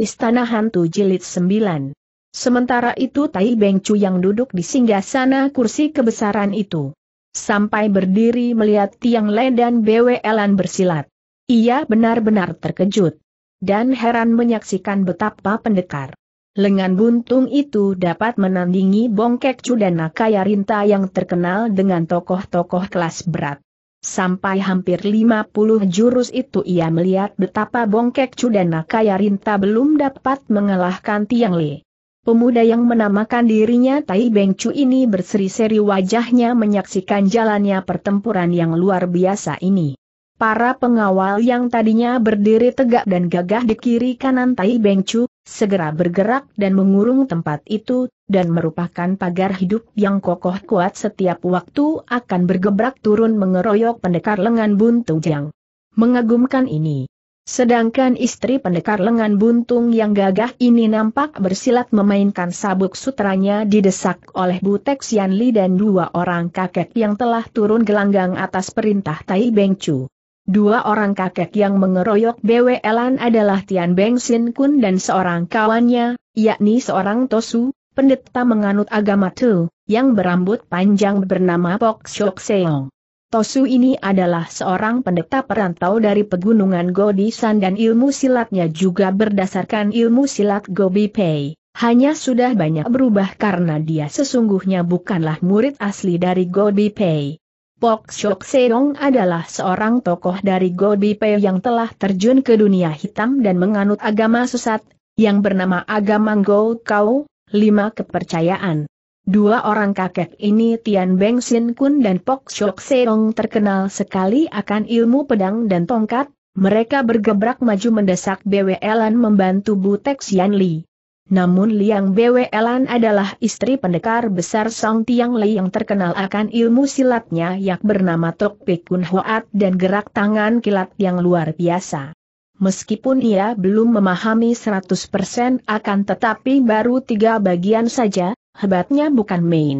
Istana Hantu Jilid 9. Sementara itu Tai Beng Chu yang duduk di singgah sana kursi kebesaran itu. Sampai berdiri melihat tiang le dan Elan bersilat. Ia benar-benar terkejut. Dan heran menyaksikan betapa pendekar. Lengan buntung itu dapat menandingi Bongkek Chu dan Nakaya Rinta yang terkenal dengan tokoh-tokoh kelas berat. Sampai hampir 50 jurus itu ia melihat betapa bongkek dan Nakaya Rinta belum dapat mengalahkan Tiang Li. Pemuda yang menamakan dirinya Tai Beng Chu ini berseri-seri wajahnya menyaksikan jalannya pertempuran yang luar biasa ini. Para pengawal yang tadinya berdiri tegak dan gagah di kiri kanan Tai Beng Chu, segera bergerak dan mengurung tempat itu, dan merupakan pagar hidup yang kokoh kuat setiap waktu akan bergebrak turun mengeroyok pendekar lengan buntung yang mengagumkan ini. Sedangkan istri pendekar lengan buntung yang gagah ini nampak bersilat memainkan sabuk sutranya didesak oleh Butek Xianli dan dua orang kakek yang telah turun gelanggang atas perintah Tai Beng Chu. Dua orang kakek yang mengeroyok BWLan adalah Tian Beng Sin Kun dan seorang kawannya, yakni seorang Tosu, pendeta menganut agama Tu, yang berambut panjang bernama Pok Shok Seong. Tosu ini adalah seorang pendeta perantau dari pegunungan Godisan dan ilmu silatnya juga berdasarkan ilmu silat Gobi Pei. Hanya sudah banyak berubah karena dia sesungguhnya bukanlah murid asli dari Gobi Pei. Pok Shok Seong adalah seorang tokoh dari Gobi Pei yang telah terjun ke dunia hitam dan menganut agama sesat, yang bernama agama Go Kau, lima kepercayaan. Dua orang kakek ini Tian Beng Sin Kun dan Pok Shok Seong terkenal sekali akan ilmu pedang dan tongkat, mereka bergebrak maju mendesak BWLan membantu Butek Xian Li. Namun Liang Bwelan adalah istri pendekar besar Song Tiang Li yang terkenal akan ilmu silatnya yak bernama Tok Pek Kun Hoat dan gerak tangan kilat yang luar biasa. Meskipun ia belum memahami 100% akan tetapi baru tiga bagian saja, hebatnya bukan main.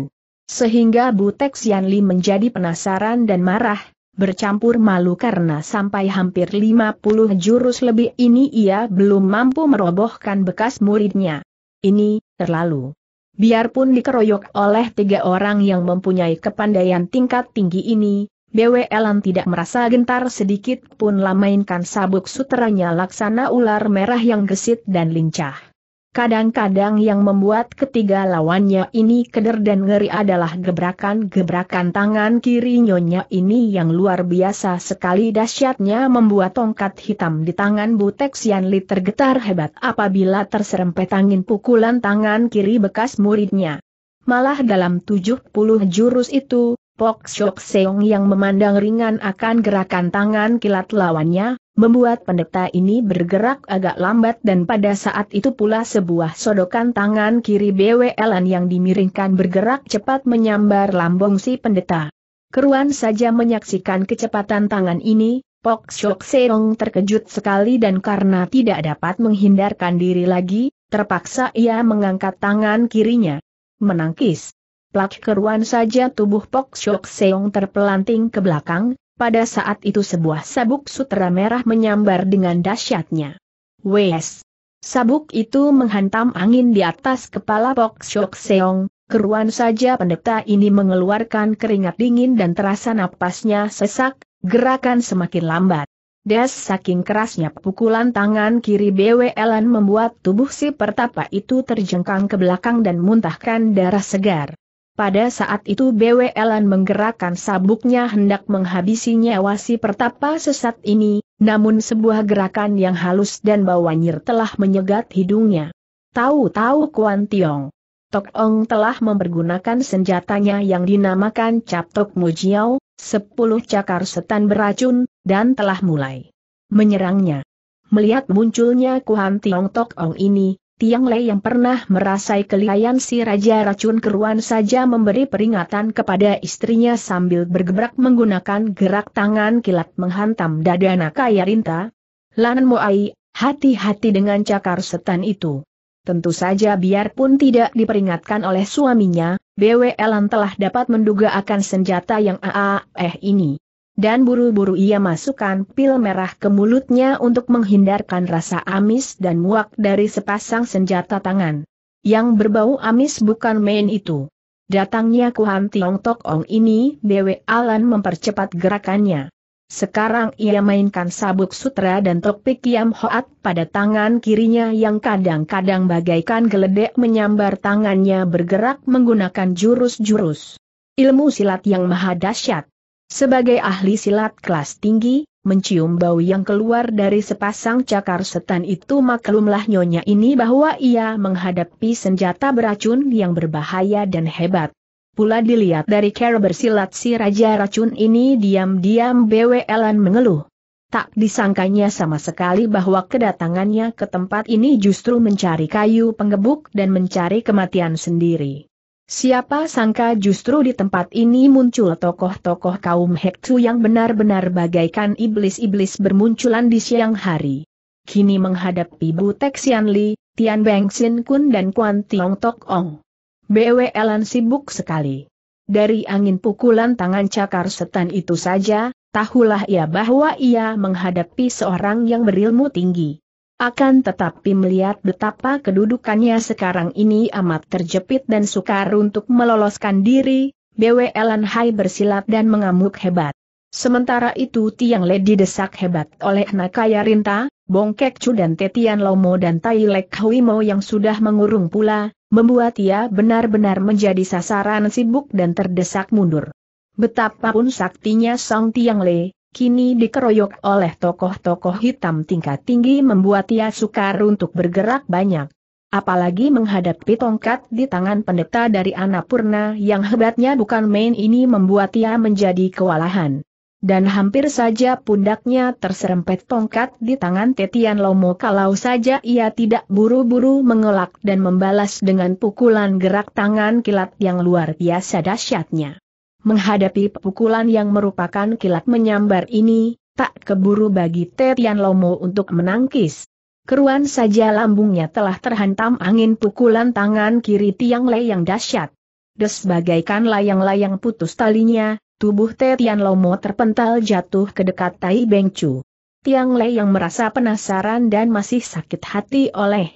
Sehingga Butek Xianli menjadi penasaran dan marah, bercampur malu karena sampai hampir 50 jurus lebih ini ia belum mampu merobohkan bekas muridnya. Ini, terlalu. Biarpun dikeroyok oleh tiga orang yang mempunyai kepandaian tingkat tinggi ini, Elan tidak merasa gentar sedikit pun lamainkan sabuk suteranya laksana ular merah yang gesit dan lincah. Kadang-kadang yang membuat ketiga lawannya ini keder dan ngeri adalah gebrakan-gebrakan tangan kiri nyonya ini yang luar biasa sekali dahsyatnya membuat tongkat hitam di tangan Butek Sianli tergetar hebat apabila terserempet angin pukulan tangan kiri bekas muridnya. Malah dalam 70 jurus itu, Pok Shok Seong yang memandang ringan akan gerakan tangan kilat lawannya, membuat pendeta ini bergerak agak lambat dan pada saat itu pula sebuah sodokan tangan kiri BWLan yang dimiringkan bergerak cepat menyambar lambung si pendeta. Keruan saja menyaksikan kecepatan tangan ini, Pok Shok Seong terkejut sekali dan karena tidak dapat menghindarkan diri lagi, terpaksa ia mengangkat tangan kirinya. Menangkis. Plak keruan saja tubuh Pok Shok Seong terpelanting ke belakang, pada saat itu sebuah sabuk sutera merah menyambar dengan dahsyatnya. Wes! Sabuk itu menghantam angin di atas kepala Pok Shok Seong, keruan saja pendeta ini mengeluarkan keringat dingin dan terasa napasnya sesak, gerakan semakin lambat. Das saking kerasnya pukulan tangan kiri BW Ellen membuat tubuh si pertapa itu terjengkang ke belakang dan muntahkan darah segar. Pada saat itu Elan menggerakkan sabuknya hendak menghabisi nyawa si pertapa sesat ini, namun sebuah gerakan yang halus dan bawanyir telah menyegat hidungnya. Tahu-tahu Kuan Tiong. Tok Ong telah mempergunakan senjatanya yang dinamakan Cap Tok Mujiao, sepuluh cakar setan beracun, dan telah mulai menyerangnya. Melihat munculnya Kuan Tiong Tok Ong ini, Tiang Lei yang pernah merasai kelihayan si Raja Racun Keruan saja memberi peringatan kepada istrinya sambil bergebrak menggunakan gerak tangan kilat menghantam dada Nakaya Rinta. Lan Moai, hati-hati dengan cakar setan itu. Tentu saja biarpun tidak diperingatkan oleh suaminya, BW Elan telah dapat menduga akan senjata yang eh ini dan buru-buru ia masukkan pil merah ke mulutnya untuk menghindarkan rasa amis dan muak dari sepasang senjata tangan. Yang berbau amis bukan main itu. Datangnya Kuhan Tiong Tok Ong ini, Dewi Alan mempercepat gerakannya. Sekarang ia mainkan sabuk sutra dan topik Yam Hoat pada tangan kirinya yang kadang-kadang bagaikan geledek menyambar tangannya bergerak menggunakan jurus-jurus. Ilmu silat yang maha dahsyat. Sebagai ahli silat kelas tinggi, mencium bau yang keluar dari sepasang cakar setan itu maklumlah nyonya ini bahwa ia menghadapi senjata beracun yang berbahaya dan hebat. Pula dilihat dari cara bersilat si Raja Racun ini diam-diam BWLan mengeluh. Tak disangkanya sama sekali bahwa kedatangannya ke tempat ini justru mencari kayu penggebuk dan mencari kematian sendiri. Siapa sangka justru di tempat ini muncul tokoh-tokoh kaum Hektu yang benar-benar bagaikan iblis-iblis bermunculan di siang hari. Kini menghadapi Butek Xian Li, Tian Beng Sin Kun dan Kuan Tiong Tok Ong. BWLan sibuk sekali. Dari angin pukulan tangan cakar setan itu saja, tahulah ia bahwa ia menghadapi seorang yang berilmu tinggi. Akan tetapi melihat betapa kedudukannya sekarang ini amat terjepit dan sukar untuk meloloskan diri, BW Elan Hai bersilat dan mengamuk hebat. Sementara itu Tiang Le didesak hebat oleh Nakaya Rinta, Kek Chu dan Tetian Lomo dan Tai Lek Huimo yang sudah mengurung pula, membuat ia benar-benar menjadi sasaran sibuk dan terdesak mundur. Betapapun saktinya Song Tiang Le, kini dikeroyok oleh tokoh-tokoh hitam tingkat tinggi membuat ia sukar untuk bergerak banyak. Apalagi menghadapi tongkat di tangan pendeta dari Anapurna yang hebatnya bukan main ini membuat ia menjadi kewalahan. Dan hampir saja pundaknya terserempet tongkat di tangan Tetian Lomo kalau saja ia tidak buru-buru mengelak dan membalas dengan pukulan gerak tangan kilat yang luar biasa dahsyatnya. Menghadapi pukulan yang merupakan kilat menyambar ini, tak keburu bagi Tetian Lomo untuk menangkis. Keruan saja lambungnya telah terhantam angin pukulan tangan kiri Tiang Le yang dahsyat. Des bagaikan layang-layang putus talinya, tubuh Tetian Lomo terpental jatuh ke dekat Tai Beng Tiang Le yang merasa penasaran dan masih sakit hati oleh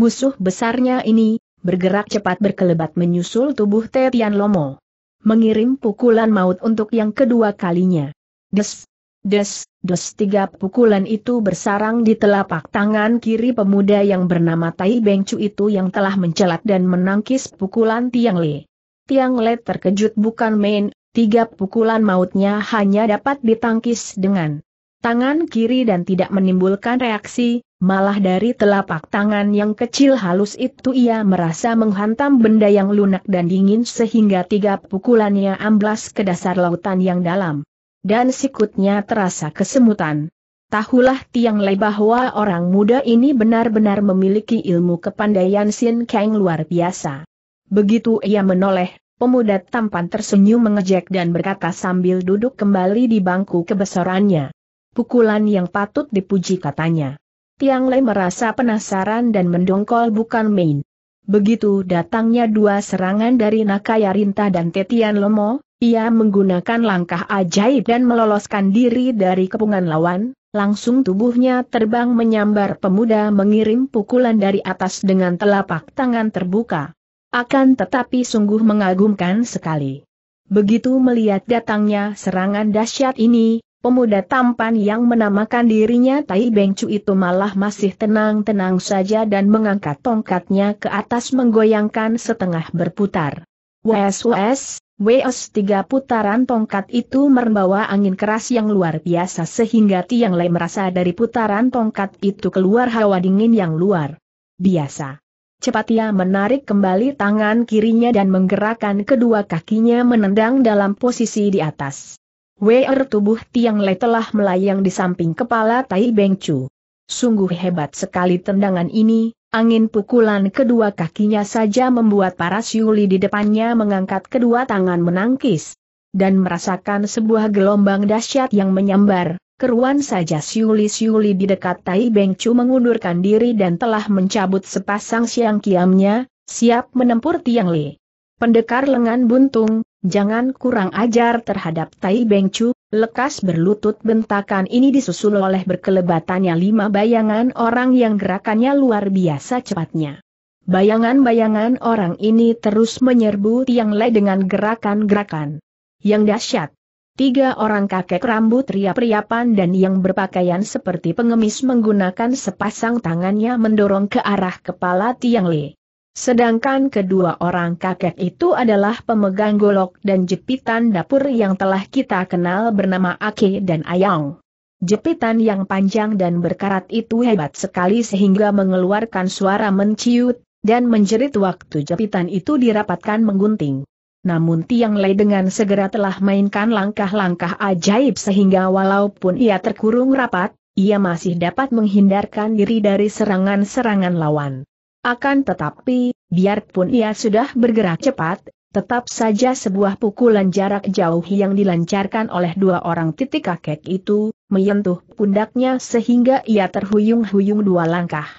musuh besarnya ini, bergerak cepat berkelebat menyusul tubuh Tetian Lomo mengirim pukulan maut untuk yang kedua kalinya. Des, des, des tiga pukulan itu bersarang di telapak tangan kiri pemuda yang bernama Tai Bengcu itu yang telah mencelat dan menangkis pukulan Tiang Le. Tiang Le terkejut bukan main, tiga pukulan mautnya hanya dapat ditangkis dengan tangan kiri dan tidak menimbulkan reaksi, malah dari telapak tangan yang kecil halus itu ia merasa menghantam benda yang lunak dan dingin sehingga tiga pukulannya amblas ke dasar lautan yang dalam. Dan sikutnya terasa kesemutan. Tahulah Tiang Lei bahwa orang muda ini benar-benar memiliki ilmu kepandaian Sin Kang luar biasa. Begitu ia menoleh, pemuda tampan tersenyum mengejek dan berkata sambil duduk kembali di bangku kebesarannya. Pukulan yang patut dipuji katanya. Tiang Le merasa penasaran dan mendongkol bukan main. Begitu datangnya dua serangan dari Nakaya Rinta dan Tetian Lomo, ia menggunakan langkah ajaib dan meloloskan diri dari kepungan lawan, langsung tubuhnya terbang menyambar pemuda mengirim pukulan dari atas dengan telapak tangan terbuka. Akan tetapi sungguh mengagumkan sekali. Begitu melihat datangnya serangan dahsyat ini, Pemuda tampan yang menamakan dirinya Tai Bengcu itu malah masih tenang-tenang saja dan mengangkat tongkatnya ke atas menggoyangkan setengah berputar. Wes wes, wes tiga putaran tongkat itu membawa angin keras yang luar biasa sehingga Tiang Lei merasa dari putaran tongkat itu keluar hawa dingin yang luar biasa. Cepat ia menarik kembali tangan kirinya dan menggerakkan kedua kakinya menendang dalam posisi di atas. Weir tubuh Tiang Le telah melayang di samping kepala Tai Beng Chu. Sungguh hebat sekali tendangan ini, angin pukulan kedua kakinya saja membuat para Siuli di depannya mengangkat kedua tangan menangkis. Dan merasakan sebuah gelombang dahsyat yang menyambar, keruan saja Siuli-Siuli di dekat Tai Beng Chu mengundurkan diri dan telah mencabut sepasang siang kiamnya, siap menempur Tiang Le. Pendekar lengan buntung, Jangan kurang ajar terhadap Tai Beng Chu, lekas berlutut bentakan ini disusul oleh berkelebatannya lima bayangan orang yang gerakannya luar biasa cepatnya. Bayangan-bayangan orang ini terus menyerbu Tiang Le dengan gerakan-gerakan yang dahsyat. Tiga orang kakek rambut riap-riapan dan yang berpakaian seperti pengemis menggunakan sepasang tangannya mendorong ke arah kepala Tiang Le. Sedangkan kedua orang kakek itu adalah pemegang golok dan jepitan dapur yang telah kita kenal bernama Ake dan Ayang. Jepitan yang panjang dan berkarat itu hebat sekali sehingga mengeluarkan suara menciut, dan menjerit waktu jepitan itu dirapatkan menggunting. Namun Tiang Lei dengan segera telah mainkan langkah-langkah ajaib sehingga walaupun ia terkurung rapat, ia masih dapat menghindarkan diri dari serangan-serangan lawan. Akan tetapi, biarpun ia sudah bergerak cepat, tetap saja sebuah pukulan jarak jauh yang dilancarkan oleh dua orang titik kakek itu, menyentuh pundaknya sehingga ia terhuyung-huyung dua langkah.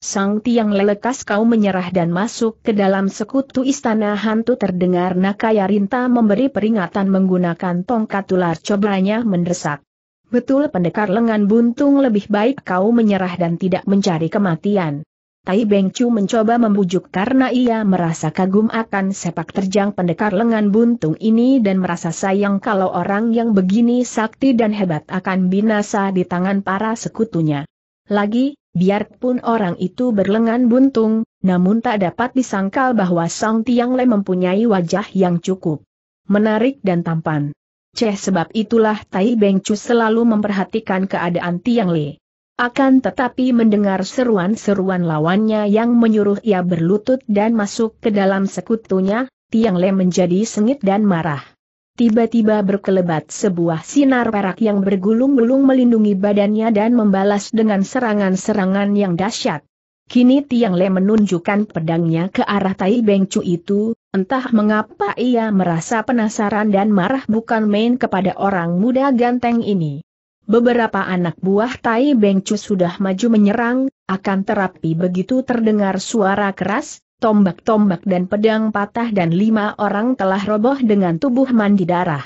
Sang tiang lelekas kau menyerah dan masuk ke dalam sekutu istana hantu terdengar Nakaya Rinta memberi peringatan menggunakan tongkat ular cobranya mendesak. Betul pendekar lengan buntung lebih baik kau menyerah dan tidak mencari kematian. Tai Beng Chu mencoba membujuk karena ia merasa kagum akan sepak terjang pendekar lengan buntung ini dan merasa sayang kalau orang yang begini sakti dan hebat akan binasa di tangan para sekutunya. Lagi, biarpun orang itu berlengan buntung, namun tak dapat disangkal bahwa Song Tiang Le mempunyai wajah yang cukup menarik dan tampan. Ceh sebab itulah Tai Beng Chu selalu memperhatikan keadaan Tiang Le. Akan tetapi mendengar seruan-seruan lawannya yang menyuruh ia berlutut dan masuk ke dalam sekutunya, Tiang Le menjadi sengit dan marah. Tiba-tiba berkelebat sebuah sinar perak yang bergulung-gulung melindungi badannya dan membalas dengan serangan-serangan yang dahsyat. Kini Tiang Le menunjukkan pedangnya ke arah Tai Beng itu, entah mengapa ia merasa penasaran dan marah bukan main kepada orang muda ganteng ini. Beberapa anak buah Tai Bengcu sudah maju menyerang, akan terapi begitu terdengar suara keras, tombak-tombak dan pedang patah dan lima orang telah roboh dengan tubuh mandi darah.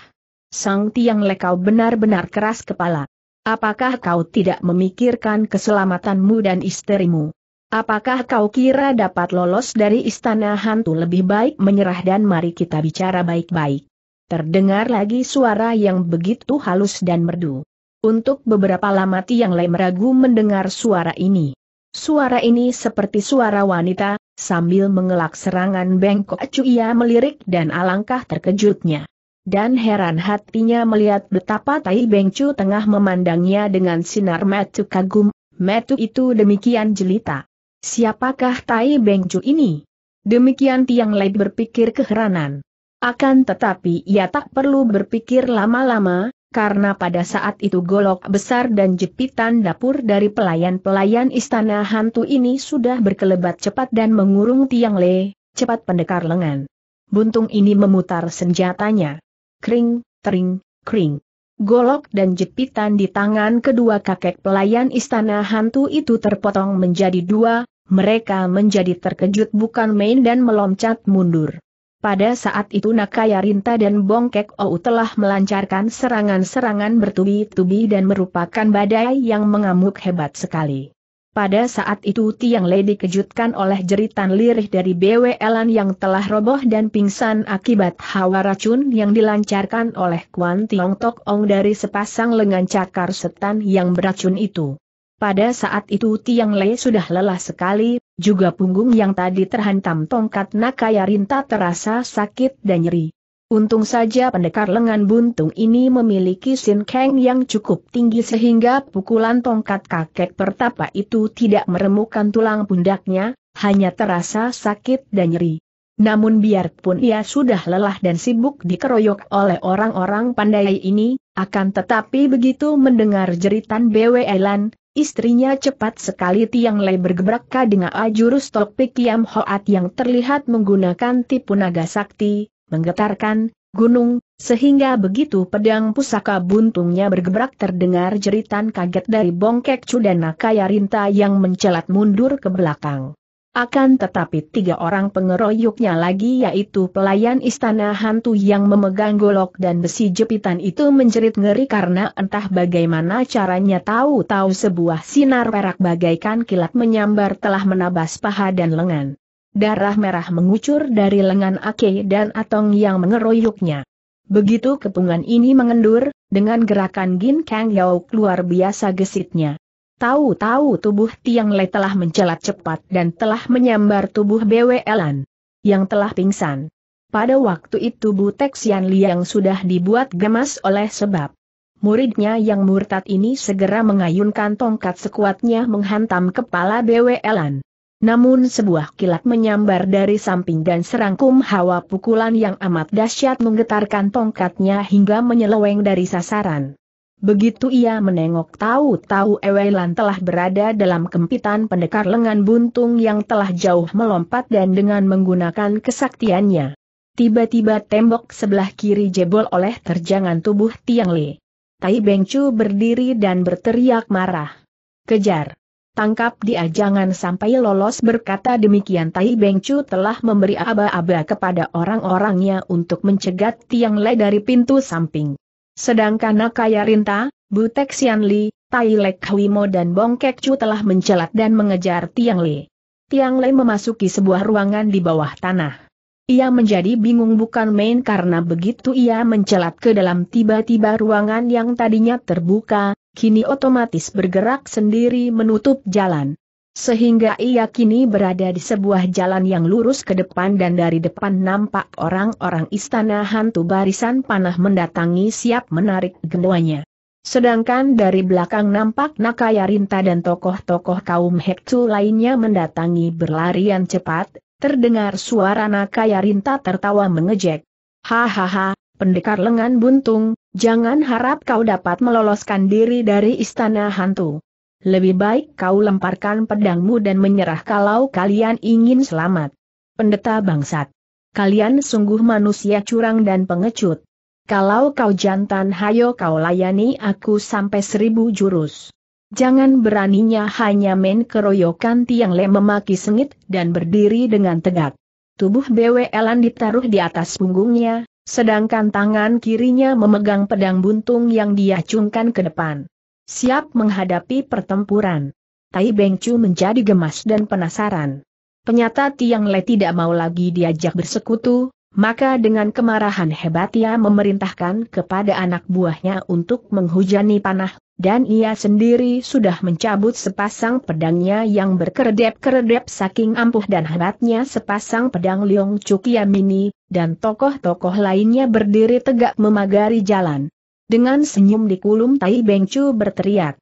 Sang Tiang Lekau benar-benar keras kepala. Apakah kau tidak memikirkan keselamatanmu dan istrimu? Apakah kau kira dapat lolos dari istana hantu lebih baik menyerah dan mari kita bicara baik-baik? Terdengar lagi suara yang begitu halus dan merdu. Untuk beberapa lama Tiang Lei meragu mendengar suara ini. Suara ini seperti suara wanita, sambil mengelak serangan bengkok acu ia melirik dan alangkah terkejutnya. Dan heran hatinya melihat betapa Tai Bengcu tengah memandangnya dengan sinar mata kagum, metu itu demikian jelita. Siapakah Tai Bengcu ini? Demikian Tiang Lei berpikir keheranan. Akan tetapi ia tak perlu berpikir lama-lama, karena pada saat itu golok besar dan jepitan dapur dari pelayan-pelayan istana hantu ini sudah berkelebat cepat dan mengurung tiang le, cepat pendekar lengan. Buntung ini memutar senjatanya. Kring, tering, kring. Golok dan jepitan di tangan kedua kakek pelayan istana hantu itu terpotong menjadi dua, mereka menjadi terkejut bukan main dan meloncat mundur. Pada saat itu Nakaya Rinta dan Bongkek Ou telah melancarkan serangan-serangan bertubi-tubi dan merupakan badai yang mengamuk hebat sekali. Pada saat itu Tiang Lei dikejutkan oleh jeritan lirih dari BWLan yang telah roboh dan pingsan akibat hawa racun yang dilancarkan oleh Kwan Tiong Tok Ong dari sepasang lengan cakar setan yang beracun itu. Pada saat itu Tiang Lei sudah lelah sekali, juga punggung yang tadi terhantam tongkat Nakaya Rinta terasa sakit dan nyeri. Untung saja pendekar lengan buntung ini memiliki sin sinkeng yang cukup tinggi sehingga pukulan tongkat kakek pertapa itu tidak meremukkan tulang pundaknya, hanya terasa sakit dan nyeri. Namun biarpun ia sudah lelah dan sibuk dikeroyok oleh orang-orang pandai ini, akan tetapi begitu mendengar jeritan BW Elan, Istrinya cepat sekali Tiang Lei bergebrak dengan ajurus topik Kiam Hoat yang terlihat menggunakan tipu naga sakti, menggetarkan gunung, sehingga begitu pedang pusaka buntungnya bergebrak terdengar jeritan kaget dari bongkek nakaya rinta yang mencelat mundur ke belakang. Akan tetapi tiga orang pengeroyoknya lagi yaitu pelayan istana hantu yang memegang golok dan besi jepitan itu menjerit ngeri karena entah bagaimana caranya tahu-tahu sebuah sinar perak bagaikan kilat menyambar telah menabas paha dan lengan. Darah merah mengucur dari lengan Ake dan Atong yang mengeroyoknya. Begitu kepungan ini mengendur, dengan gerakan Gin Kang Yao luar biasa gesitnya. Tahu-tahu tubuh Tiang Le telah mencelat cepat dan telah menyambar tubuh Elan yang telah pingsan. Pada waktu itu Bu Texian Liang sudah dibuat gemas oleh sebab muridnya yang murtad ini segera mengayunkan tongkat sekuatnya menghantam kepala Elan. Namun sebuah kilat menyambar dari samping dan serangkum hawa pukulan yang amat dahsyat menggetarkan tongkatnya hingga menyeleweng dari sasaran. Begitu ia menengok tahu-tahu Ewelan telah berada dalam kempitan pendekar lengan buntung yang telah jauh melompat dan dengan menggunakan kesaktiannya. Tiba-tiba tembok sebelah kiri jebol oleh terjangan tubuh Tiang Li. Tai Beng berdiri dan berteriak marah. Kejar! Tangkap dia jangan sampai lolos berkata demikian Tai Beng telah memberi aba-aba kepada orang-orangnya untuk mencegat Tiang Le dari pintu samping. Sedangkan Nakaya Rinta, Butek Sian Li, Tai Lek Huimo dan Bong Kek Chu telah mencelat dan mengejar Tiang Li. Tiang Li memasuki sebuah ruangan di bawah tanah. Ia menjadi bingung bukan main karena begitu ia mencelat ke dalam tiba-tiba ruangan yang tadinya terbuka, kini otomatis bergerak sendiri menutup jalan sehingga ia kini berada di sebuah jalan yang lurus ke depan dan dari depan nampak orang-orang istana hantu barisan panah mendatangi siap menarik keduanya. Sedangkan dari belakang nampak Nakaya Rinta dan tokoh-tokoh kaum Hektu lainnya mendatangi berlarian cepat, terdengar suara Nakaya Rinta tertawa mengejek. Hahaha, pendekar lengan buntung, jangan harap kau dapat meloloskan diri dari istana hantu lebih baik kau lemparkan pedangmu dan menyerah kalau kalian ingin selamat. Pendeta bangsat. Kalian sungguh manusia curang dan pengecut. Kalau kau jantan hayo kau layani aku sampai seribu jurus. Jangan beraninya hanya main keroyokan tiang lem memaki sengit dan berdiri dengan tegak. Tubuh BW Elan ditaruh di atas punggungnya, sedangkan tangan kirinya memegang pedang buntung yang diacungkan ke depan siap menghadapi pertempuran. Tai Beng menjadi gemas dan penasaran. Penyata Tiang Le tidak mau lagi diajak bersekutu, maka dengan kemarahan hebat ia memerintahkan kepada anak buahnya untuk menghujani panah, dan ia sendiri sudah mencabut sepasang pedangnya yang berkeredep-keredep saking ampuh dan hebatnya sepasang pedang Leong Chukia Mini, dan tokoh-tokoh lainnya berdiri tegak memagari jalan. Dengan senyum di kulum Tai Beng berteriak.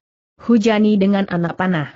Hujani dengan anak panah.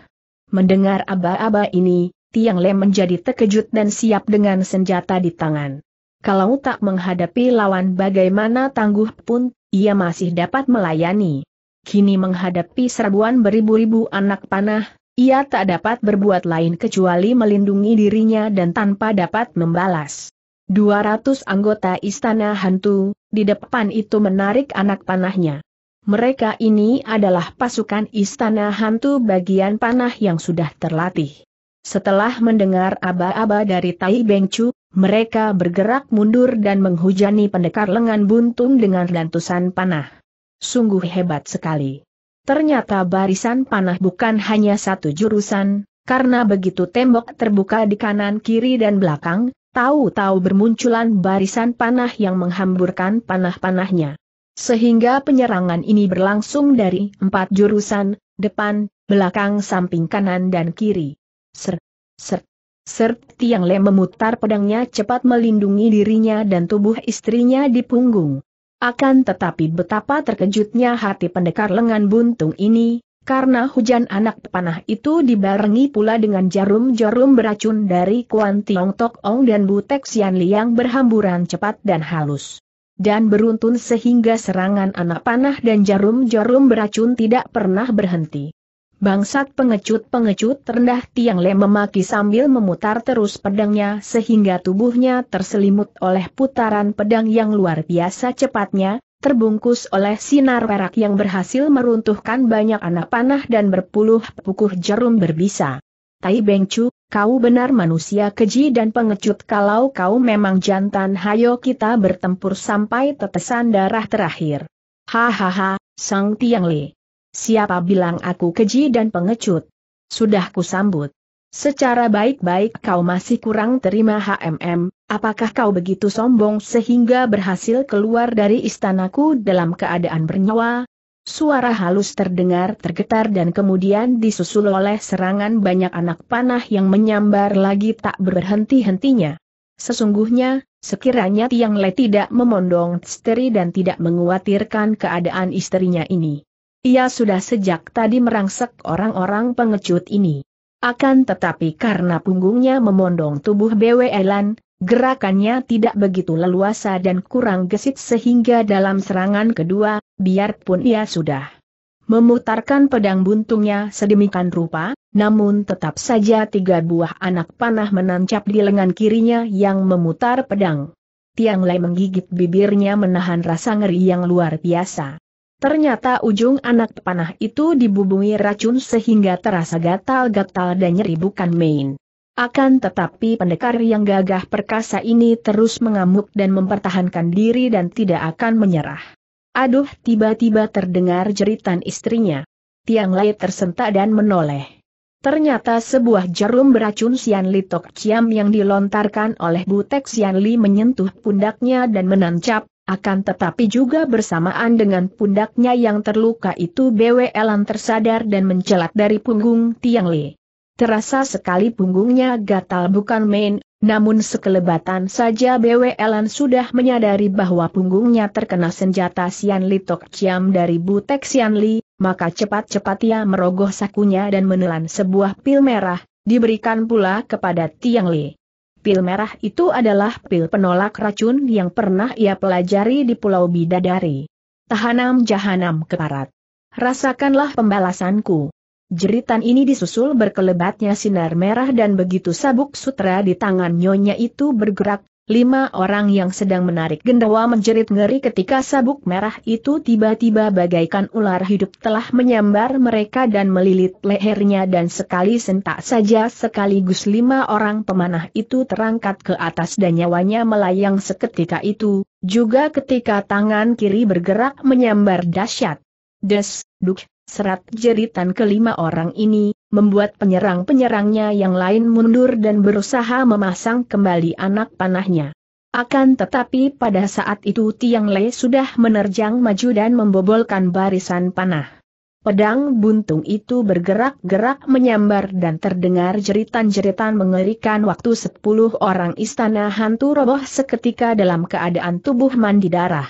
Mendengar aba-aba ini, Tiang Le menjadi terkejut dan siap dengan senjata di tangan. Kalau tak menghadapi lawan bagaimana tangguh pun, ia masih dapat melayani. Kini menghadapi serbuan beribu-ribu anak panah, ia tak dapat berbuat lain kecuali melindungi dirinya dan tanpa dapat membalas. 200 anggota istana hantu, di depan itu menarik anak panahnya. Mereka ini adalah pasukan istana hantu bagian panah yang sudah terlatih. Setelah mendengar aba-aba dari Tai Beng Chu, mereka bergerak mundur dan menghujani pendekar lengan buntung dengan lantusan panah. Sungguh hebat sekali. Ternyata barisan panah bukan hanya satu jurusan, karena begitu tembok terbuka di kanan kiri dan belakang, Tahu-tahu bermunculan barisan panah yang menghamburkan panah-panahnya. Sehingga penyerangan ini berlangsung dari empat jurusan, depan, belakang samping kanan dan kiri. Ser, ser, ser Tiang Le memutar pedangnya cepat melindungi dirinya dan tubuh istrinya di punggung. Akan tetapi betapa terkejutnya hati pendekar lengan buntung ini, karena hujan anak panah itu dibarengi pula dengan jarum-jarum beracun dari Kuan Tiong Tok Ong dan Butek Sian Liang berhamburan cepat dan halus. Dan beruntun sehingga serangan anak panah dan jarum-jarum beracun tidak pernah berhenti. Bangsat pengecut-pengecut terendah Tiang Le memaki sambil memutar terus pedangnya sehingga tubuhnya terselimut oleh putaran pedang yang luar biasa cepatnya, terbungkus oleh sinar perak yang berhasil meruntuhkan banyak anak panah dan berpuluh pukuh jarum berbisa. Tai Bengcu, kau benar manusia keji dan pengecut kalau kau memang jantan hayo kita bertempur sampai tetesan darah terakhir. Hahaha, Sang Tiang Li. Siapa bilang aku keji dan pengecut? Sudah kusambut. Secara baik-baik kau masih kurang terima HMM, apakah kau begitu sombong sehingga berhasil keluar dari istanaku dalam keadaan bernyawa? Suara halus terdengar tergetar dan kemudian disusul oleh serangan banyak anak panah yang menyambar lagi tak berhenti-hentinya. Sesungguhnya, sekiranya Tiang Le tidak memondong istri dan tidak menguatirkan keadaan istrinya ini. Ia sudah sejak tadi merangsek orang-orang pengecut ini. Akan tetapi karena punggungnya memondong tubuh Elan, gerakannya tidak begitu leluasa dan kurang gesit sehingga dalam serangan kedua, biarpun ia sudah memutarkan pedang buntungnya sedemikian rupa, namun tetap saja tiga buah anak panah menancap di lengan kirinya yang memutar pedang. Tiang Lai menggigit bibirnya menahan rasa ngeri yang luar biasa. Ternyata ujung anak panah itu dibubungi racun sehingga terasa gatal-gatal dan nyeri bukan main. Akan tetapi pendekar yang gagah perkasa ini terus mengamuk dan mempertahankan diri dan tidak akan menyerah. Aduh tiba-tiba terdengar jeritan istrinya. Tiang Lai tersentak dan menoleh. Ternyata sebuah jarum beracun Sian Li Tok yang dilontarkan oleh Butek Sian Li menyentuh pundaknya dan menancap, akan tetapi juga bersamaan dengan pundaknya yang terluka itu BWLan tersadar dan mencelat dari punggung Tiang Li. Terasa sekali punggungnya gatal bukan main, namun sekelebatan saja BWLan sudah menyadari bahwa punggungnya terkena senjata Sian Li Tok Chiam dari Butek Sian Li, maka cepat-cepat ia merogoh sakunya dan menelan sebuah pil merah, diberikan pula kepada Tiang Li. Pil merah itu adalah pil penolak racun yang pernah ia pelajari di Pulau Bidadari. Tahanam jahanam keparat. Rasakanlah pembalasanku. Jeritan ini disusul berkelebatnya sinar merah dan begitu sabuk sutra di tangan nyonya itu bergerak, Lima orang yang sedang menarik gendawa menjerit ngeri ketika sabuk merah itu tiba-tiba bagaikan ular hidup telah menyambar mereka dan melilit lehernya dan sekali sentak saja sekaligus lima orang pemanah itu terangkat ke atas dan nyawanya melayang seketika itu, juga ketika tangan kiri bergerak menyambar dahsyat. Des, duk, serat jeritan kelima orang ini, membuat penyerang-penyerangnya yang lain mundur dan berusaha memasang kembali anak panahnya. Akan tetapi pada saat itu Tiang Le sudah menerjang maju dan membobolkan barisan panah. Pedang buntung itu bergerak-gerak menyambar dan terdengar jeritan-jeritan mengerikan waktu sepuluh orang istana hantu roboh seketika dalam keadaan tubuh mandi darah.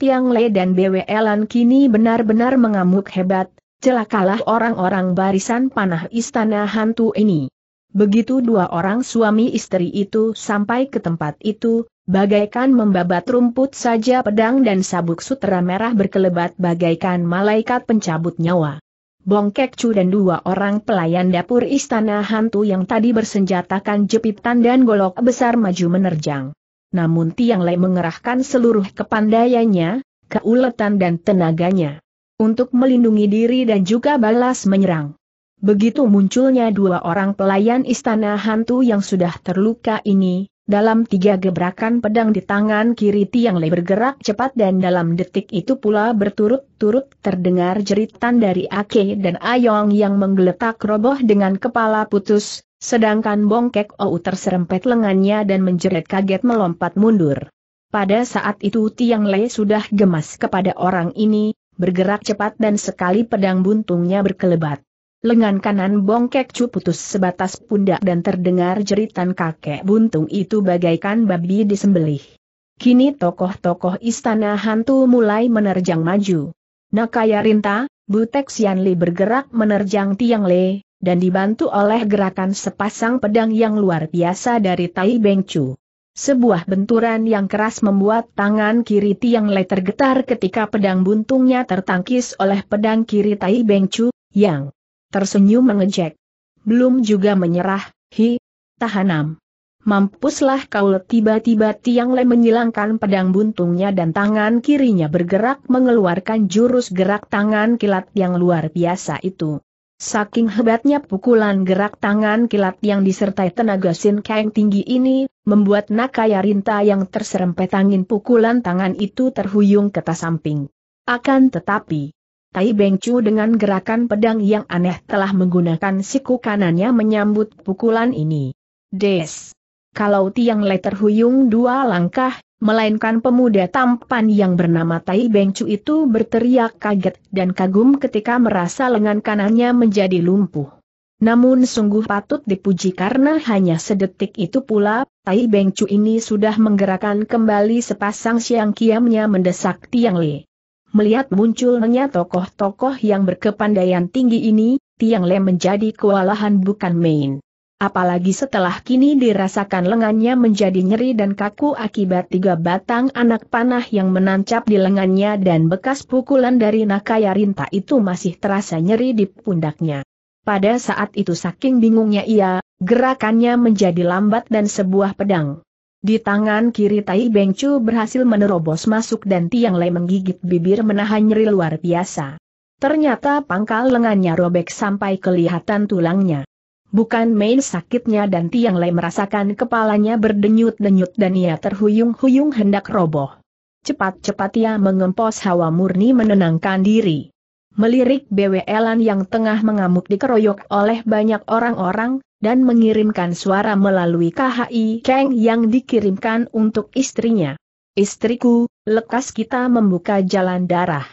Tiang Le dan BWLan kini benar-benar mengamuk hebat, celakalah orang-orang barisan panah istana hantu ini. Begitu dua orang suami istri itu sampai ke tempat itu, bagaikan membabat rumput saja pedang dan sabuk sutera merah berkelebat bagaikan malaikat pencabut nyawa. Bongkek Chu dan dua orang pelayan dapur istana hantu yang tadi bersenjatakan jepitan dan golok besar maju menerjang. Namun Tiang Lei mengerahkan seluruh kepandaiannya, keuletan dan tenaganya untuk melindungi diri dan juga balas menyerang. Begitu munculnya dua orang pelayan istana hantu yang sudah terluka ini, dalam tiga gebrakan pedang di tangan kiri Tiang Le bergerak cepat dan dalam detik itu pula berturut-turut terdengar jeritan dari Ake dan Ayong yang menggeletak roboh dengan kepala putus, sedangkan Bongkek Ou terserempet lengannya dan menjerit kaget melompat mundur. Pada saat itu Tiang Le sudah gemas kepada orang ini, bergerak cepat dan sekali pedang buntungnya berkelebat. Lengan kanan bongkek cu putus sebatas pundak dan terdengar jeritan kakek buntung itu bagaikan babi disembelih. Kini tokoh-tokoh istana hantu mulai menerjang maju. Nakaya Rinta, Butek Sianli bergerak menerjang Tiang Le, dan dibantu oleh gerakan sepasang pedang yang luar biasa dari Tai Beng Chu. Sebuah benturan yang keras membuat tangan kiri Tiang Le tergetar ketika pedang buntungnya tertangkis oleh pedang kiri Tai Beng Chu, yang tersenyum mengejek. Belum juga menyerah, hi, tahanam. Mampuslah kau tiba-tiba Tiang Le menyilangkan pedang buntungnya dan tangan kirinya bergerak mengeluarkan jurus gerak tangan kilat yang luar biasa itu. Saking hebatnya pukulan gerak tangan kilat yang disertai tenaga Sin Kang tinggi ini, membuat Nakaya Rinta yang terserempet angin pukulan tangan itu terhuyung ke tas samping. Akan tetapi, Tai Beng dengan gerakan pedang yang aneh telah menggunakan siku kanannya menyambut pukulan ini. Des! Kalau Tiang Le terhuyung dua langkah, Melainkan pemuda tampan yang bernama Tai Bengcu itu berteriak kaget dan kagum ketika merasa lengan kanannya menjadi lumpuh. Namun sungguh patut dipuji karena hanya sedetik itu pula, Tai Bengcu ini sudah menggerakkan kembali sepasang siang kiamnya mendesak Tiang Le. Melihat munculnya tokoh-tokoh yang berkepandaian tinggi ini, Tiang Le menjadi kewalahan bukan main apalagi setelah kini dirasakan lengannya menjadi nyeri dan kaku akibat tiga batang anak panah yang menancap di lengannya dan bekas pukulan dari Nakaya Rinta itu masih terasa nyeri di pundaknya. Pada saat itu saking bingungnya ia, gerakannya menjadi lambat dan sebuah pedang. Di tangan kiri Tai Bengcu berhasil menerobos masuk dan Tiang Lei menggigit bibir menahan nyeri luar biasa. Ternyata pangkal lengannya robek sampai kelihatan tulangnya. Bukan main sakitnya dan Tiang Lei merasakan kepalanya berdenyut-denyut dan ia terhuyung-huyung hendak roboh. Cepat-cepat ia mengempos hawa murni menenangkan diri. Melirik BWLan yang tengah mengamuk dikeroyok oleh banyak orang-orang, dan mengirimkan suara melalui KHI Kang yang dikirimkan untuk istrinya. Istriku, lekas kita membuka jalan darah.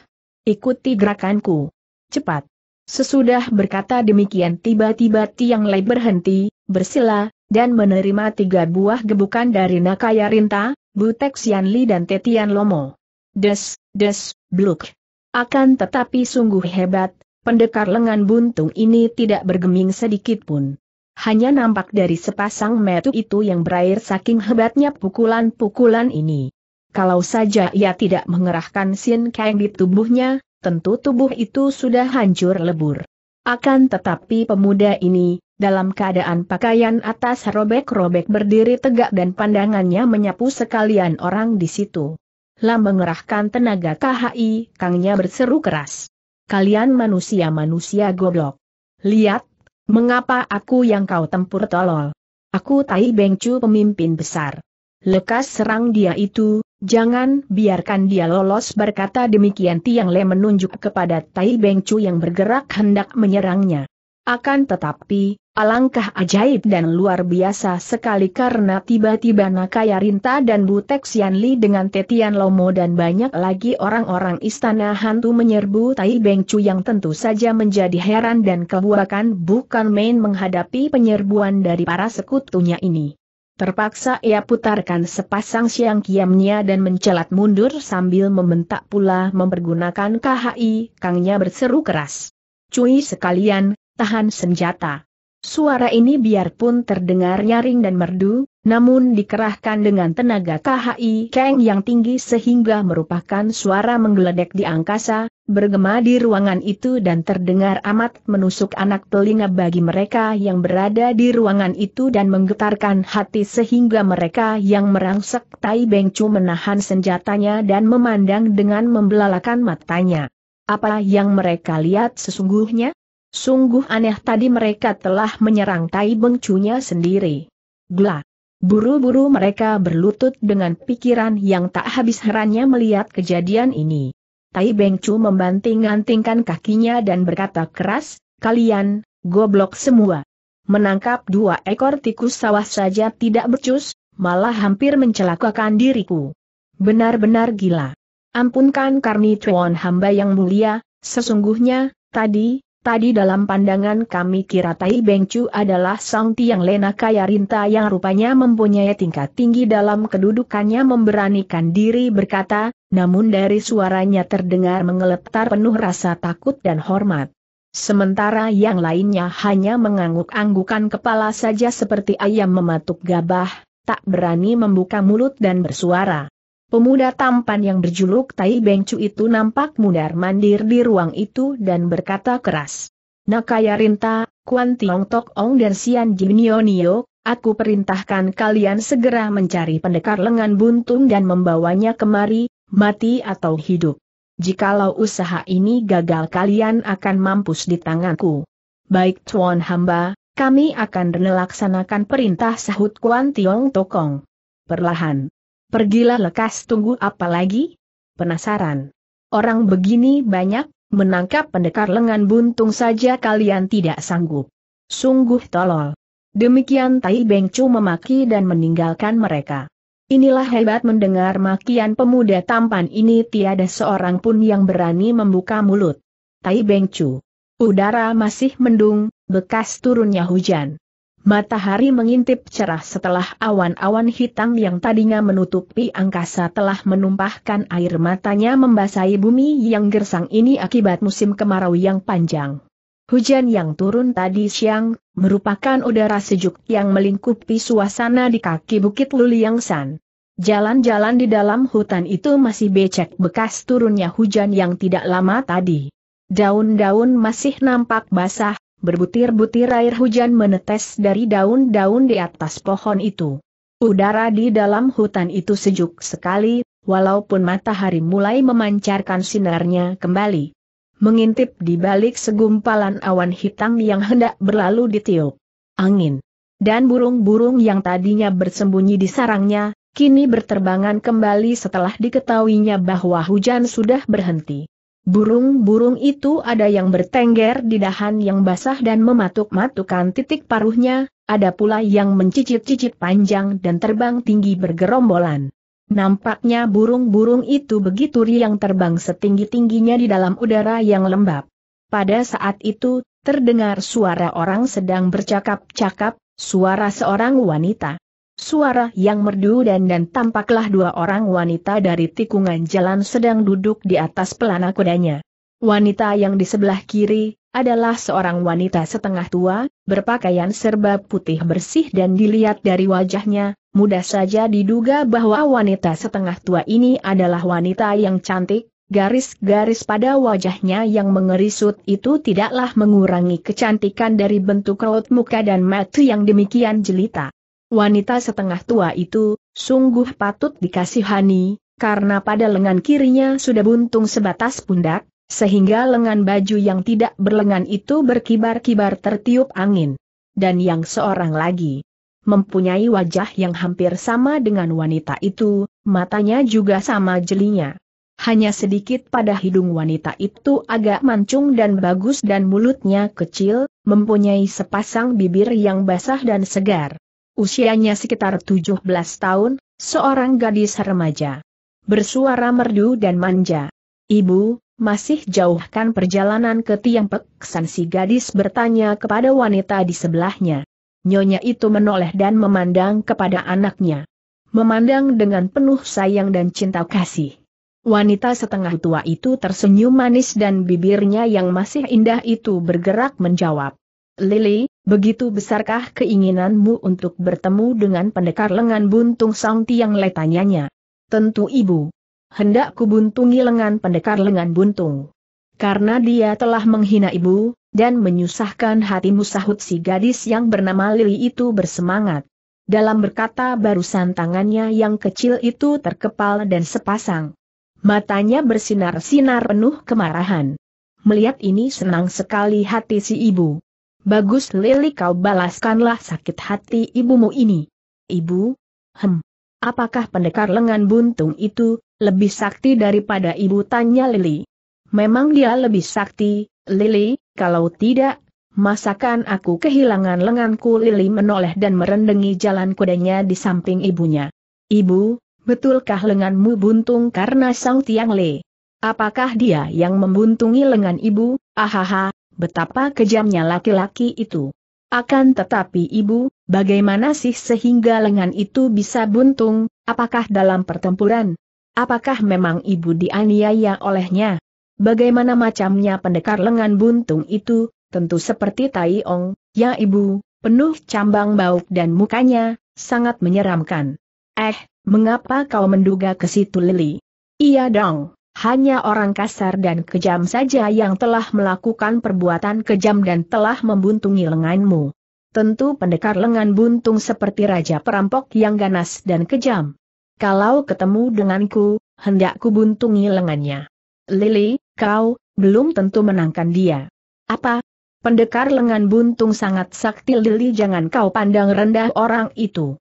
Ikuti gerakanku. Cepat. Sesudah berkata demikian tiba-tiba Tiang Lei berhenti, bersila, dan menerima tiga buah gebukan dari Nakaya Rinta, Butek Li dan Tetian Lomo. Des, des, bluk. Akan tetapi sungguh hebat, pendekar lengan buntung ini tidak bergeming sedikit pun. Hanya nampak dari sepasang metu itu yang berair saking hebatnya pukulan-pukulan ini. Kalau saja ia tidak mengerahkan Sin Kang di tubuhnya, tentu tubuh itu sudah hancur lebur. Akan tetapi pemuda ini, dalam keadaan pakaian atas robek-robek berdiri tegak dan pandangannya menyapu sekalian orang di situ. Lam mengerahkan tenaga KHI, Kangnya berseru keras. Kalian manusia-manusia goblok. Lihat, mengapa aku yang kau tempur tolol. Aku Tai Bengcu pemimpin besar. Lekas serang dia itu, Jangan biarkan dia lolos berkata demikian Tiang Le menunjuk kepada Tai Beng Chu yang bergerak hendak menyerangnya. Akan tetapi, alangkah ajaib dan luar biasa sekali karena tiba-tiba Nakaya Rinta dan Butek Li dengan Tetian Lomo dan banyak lagi orang-orang istana hantu menyerbu Tai Beng Chu yang tentu saja menjadi heran dan kebuakan bukan main menghadapi penyerbuan dari para sekutunya ini. Terpaksa ia putarkan sepasang siang kiamnya dan mencelat mundur sambil membentak pula mempergunakan KHI, Kangnya berseru keras. Cui sekalian, tahan senjata. Suara ini biarpun terdengar nyaring dan merdu, namun dikerahkan dengan tenaga KHI Kang yang tinggi sehingga merupakan suara menggeledek di angkasa, bergema di ruangan itu dan terdengar amat menusuk anak telinga bagi mereka yang berada di ruangan itu dan menggetarkan hati sehingga mereka yang merangsek Tai Beng Bengcu menahan senjatanya dan memandang dengan membelalakan matanya. Apa yang mereka lihat sesungguhnya? Sungguh aneh tadi mereka telah menyerang Tai Beng nya sendiri. Gla. Buru-buru mereka berlutut dengan pikiran yang tak habis herannya melihat kejadian ini. Tai Beng membanting-antingkan kakinya dan berkata keras, kalian, goblok semua. Menangkap dua ekor tikus sawah saja tidak becus, malah hampir mencelakakan diriku. Benar-benar gila. Ampunkan karni tuan hamba yang mulia, sesungguhnya, tadi, Tadi dalam pandangan kami kira Tai Bengcu adalah Sang Tiang Lena Kaya Rinta yang rupanya mempunyai tingkat tinggi dalam kedudukannya memberanikan diri berkata, namun dari suaranya terdengar mengeletar penuh rasa takut dan hormat. Sementara yang lainnya hanya mengangguk-anggukan kepala saja seperti ayam mematuk gabah, tak berani membuka mulut dan bersuara. Pemuda tampan yang berjuluk Tai Beng Cu itu nampak mundar-mandir di ruang itu dan berkata keras. Nakaya Rinta, Kuan Tiong Tok Ong dan Sian Nio, aku perintahkan kalian segera mencari pendekar lengan buntung dan membawanya kemari, mati atau hidup. Jikalau usaha ini gagal kalian akan mampus di tanganku. Baik Tuan Hamba, kami akan melaksanakan perintah sahut Kuan Tiong Tokong. Perlahan. Pergilah lekas tunggu apa lagi? Penasaran. Orang begini banyak, menangkap pendekar lengan buntung saja kalian tidak sanggup. Sungguh tolol. Demikian Tai Bengcu memaki dan meninggalkan mereka. Inilah hebat mendengar makian pemuda tampan ini tiada seorang pun yang berani membuka mulut. Tai Bengcu. Udara masih mendung, bekas turunnya hujan. Matahari mengintip cerah setelah awan-awan hitam yang tadinya menutupi angkasa telah menumpahkan air matanya membasahi bumi yang gersang ini akibat musim kemarau yang panjang. Hujan yang turun tadi siang, merupakan udara sejuk yang melingkupi suasana di kaki Bukit Luliangsan. Jalan-jalan di dalam hutan itu masih becek bekas turunnya hujan yang tidak lama tadi. Daun-daun masih nampak basah, berbutir-butir air hujan menetes dari daun-daun di atas pohon itu. Udara di dalam hutan itu sejuk sekali, walaupun matahari mulai memancarkan sinarnya kembali. Mengintip di balik segumpalan awan hitam yang hendak berlalu ditiup. Angin. Dan burung-burung yang tadinya bersembunyi di sarangnya, kini berterbangan kembali setelah diketahuinya bahwa hujan sudah berhenti. Burung-burung itu ada yang bertengger di dahan yang basah dan mematuk-matukan titik paruhnya, ada pula yang mencicit-cicit panjang dan terbang tinggi bergerombolan. Nampaknya burung-burung itu begitu riang terbang setinggi-tingginya di dalam udara yang lembab. Pada saat itu, terdengar suara orang sedang bercakap-cakap, suara seorang wanita. Suara yang merdu dan dan tampaklah dua orang wanita dari tikungan jalan sedang duduk di atas pelana kudanya. Wanita yang di sebelah kiri, adalah seorang wanita setengah tua, berpakaian serba putih bersih dan dilihat dari wajahnya, mudah saja diduga bahwa wanita setengah tua ini adalah wanita yang cantik, garis-garis pada wajahnya yang mengerisut itu tidaklah mengurangi kecantikan dari bentuk raut muka dan mata yang demikian jelita wanita setengah tua itu, sungguh patut dikasihani, karena pada lengan kirinya sudah buntung sebatas pundak, sehingga lengan baju yang tidak berlengan itu berkibar-kibar tertiup angin. Dan yang seorang lagi, mempunyai wajah yang hampir sama dengan wanita itu, matanya juga sama jelinya. Hanya sedikit pada hidung wanita itu agak mancung dan bagus dan mulutnya kecil, mempunyai sepasang bibir yang basah dan segar. Usianya sekitar 17 tahun, seorang gadis remaja. Bersuara merdu dan manja. Ibu, masih jauhkan perjalanan ke tiang peksan si gadis bertanya kepada wanita di sebelahnya. Nyonya itu menoleh dan memandang kepada anaknya. Memandang dengan penuh sayang dan cinta kasih. Wanita setengah tua itu tersenyum manis dan bibirnya yang masih indah itu bergerak menjawab. Lili, Begitu besarkah keinginanmu untuk bertemu dengan pendekar lengan buntung Sang Tiang Le tanyanya? Tentu ibu. Hendak kubuntungi lengan pendekar lengan buntung. Karena dia telah menghina ibu, dan menyusahkan hatimu sahut si gadis yang bernama Lili itu bersemangat. Dalam berkata barusan tangannya yang kecil itu terkepal dan sepasang. Matanya bersinar-sinar penuh kemarahan. Melihat ini senang sekali hati si ibu. Bagus Lili kau balaskanlah sakit hati ibumu ini. Ibu? Hem. Apakah pendekar lengan buntung itu, lebih sakti daripada ibu tanya Lili? Memang dia lebih sakti, Lili, kalau tidak, masakan aku kehilangan lenganku Lili menoleh dan merendengi jalan kudanya di samping ibunya. Ibu, betulkah lenganmu buntung karena Sang Tiang Le? Apakah dia yang membuntungi lengan ibu? Ahaha, Betapa kejamnya laki-laki itu. Akan tetapi ibu, bagaimana sih sehingga lengan itu bisa buntung, apakah dalam pertempuran? Apakah memang ibu dianiaya olehnya? Bagaimana macamnya pendekar lengan buntung itu, tentu seperti Tai Ong, ya ibu, penuh cambang bauk dan mukanya, sangat menyeramkan. Eh, mengapa kau menduga ke situ Lili? Iya dong hanya orang kasar dan kejam saja yang telah melakukan perbuatan kejam dan telah membuntungi lenganmu. Tentu pendekar lengan buntung seperti raja perampok yang ganas dan kejam. Kalau ketemu denganku, hendakku buntungi lengannya. Lili, kau, belum tentu menangkan dia. Apa? Pendekar lengan buntung sangat sakti Lili jangan kau pandang rendah orang itu.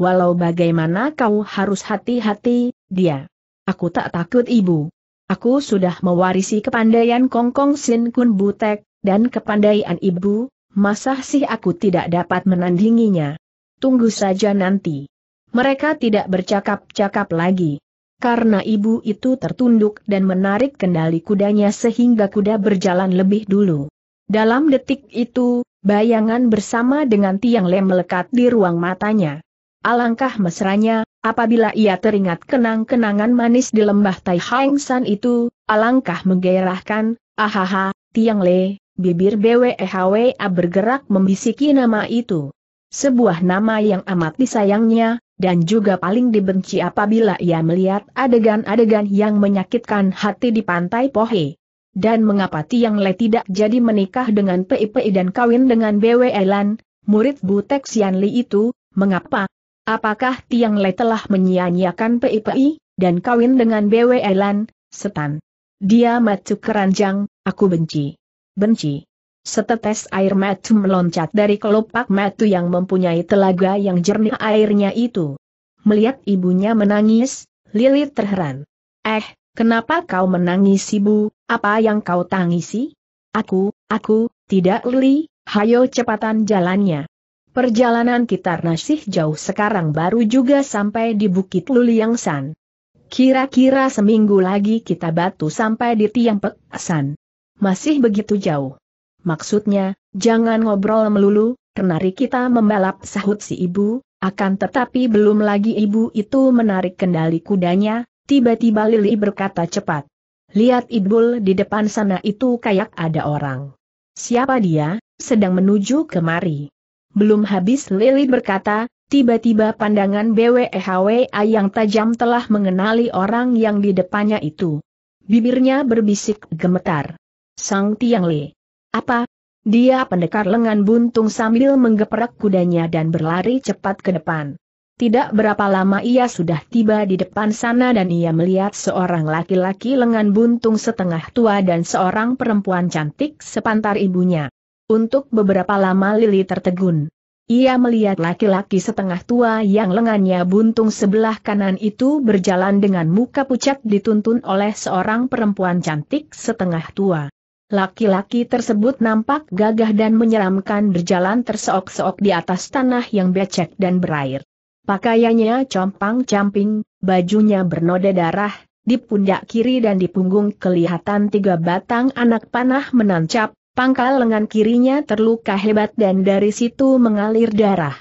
Walau bagaimana kau harus hati-hati, dia. Aku tak takut ibu. Aku sudah mewarisi kepandaian Kongkong Sin Kun Butek, dan kepandaian ibu, masa sih aku tidak dapat menandinginya? Tunggu saja nanti. Mereka tidak bercakap-cakap lagi. Karena ibu itu tertunduk dan menarik kendali kudanya sehingga kuda berjalan lebih dulu. Dalam detik itu, bayangan bersama dengan tiang lem melekat di ruang matanya. Alangkah mesranya, Apabila ia teringat kenang-kenangan manis di lembah Tai Hang San itu, alangkah menggairahkan, ahaha, Tiang Le, bibir BWEHWA bergerak membisiki nama itu. Sebuah nama yang amat disayangnya, dan juga paling dibenci apabila ia melihat adegan-adegan yang menyakitkan hati di pantai Pohe. Dan mengapa Tiang Le tidak jadi menikah dengan PIPI dan kawin dengan BWE Lan, murid Butek Sian Li itu, mengapa, Apakah Tiang Le telah menyia-nyiakan PIPI, dan kawin dengan BW Elan, setan? Dia matu keranjang, aku benci. Benci. Setetes air matu meloncat dari kelopak matu yang mempunyai telaga yang jernih airnya itu. Melihat ibunya menangis, Lili terheran. Eh, kenapa kau menangis ibu, apa yang kau tangisi? Aku, aku, tidak Lili, hayo cepatan jalannya. Perjalanan kita masih jauh sekarang baru juga sampai di Bukit Luliangsan. Kira-kira seminggu lagi kita batu sampai di Tiang Peksan. Masih begitu jauh. Maksudnya, jangan ngobrol melulu, kenari kita membalap sahut si ibu, akan tetapi belum lagi ibu itu menarik kendali kudanya, tiba-tiba Lili berkata cepat. Lihat Ibul di depan sana itu kayak ada orang. Siapa dia, sedang menuju kemari. Belum habis Lili berkata, tiba-tiba pandangan BWEHWA yang tajam telah mengenali orang yang di depannya itu. Bibirnya berbisik gemetar. Sang Tiang Le. Apa? Dia pendekar lengan buntung sambil menggeprek kudanya dan berlari cepat ke depan. Tidak berapa lama ia sudah tiba di depan sana dan ia melihat seorang laki-laki lengan buntung setengah tua dan seorang perempuan cantik sepantar ibunya. Untuk beberapa lama Lili tertegun. Ia melihat laki-laki setengah tua yang lengannya buntung sebelah kanan itu berjalan dengan muka pucat dituntun oleh seorang perempuan cantik setengah tua. Laki-laki tersebut nampak gagah dan menyeramkan berjalan terseok-seok di atas tanah yang becek dan berair. Pakaiannya compang-camping, bajunya bernoda darah, di pundak kiri dan di punggung kelihatan tiga batang anak panah menancap, Pangkal lengan kirinya terluka hebat dan dari situ mengalir darah.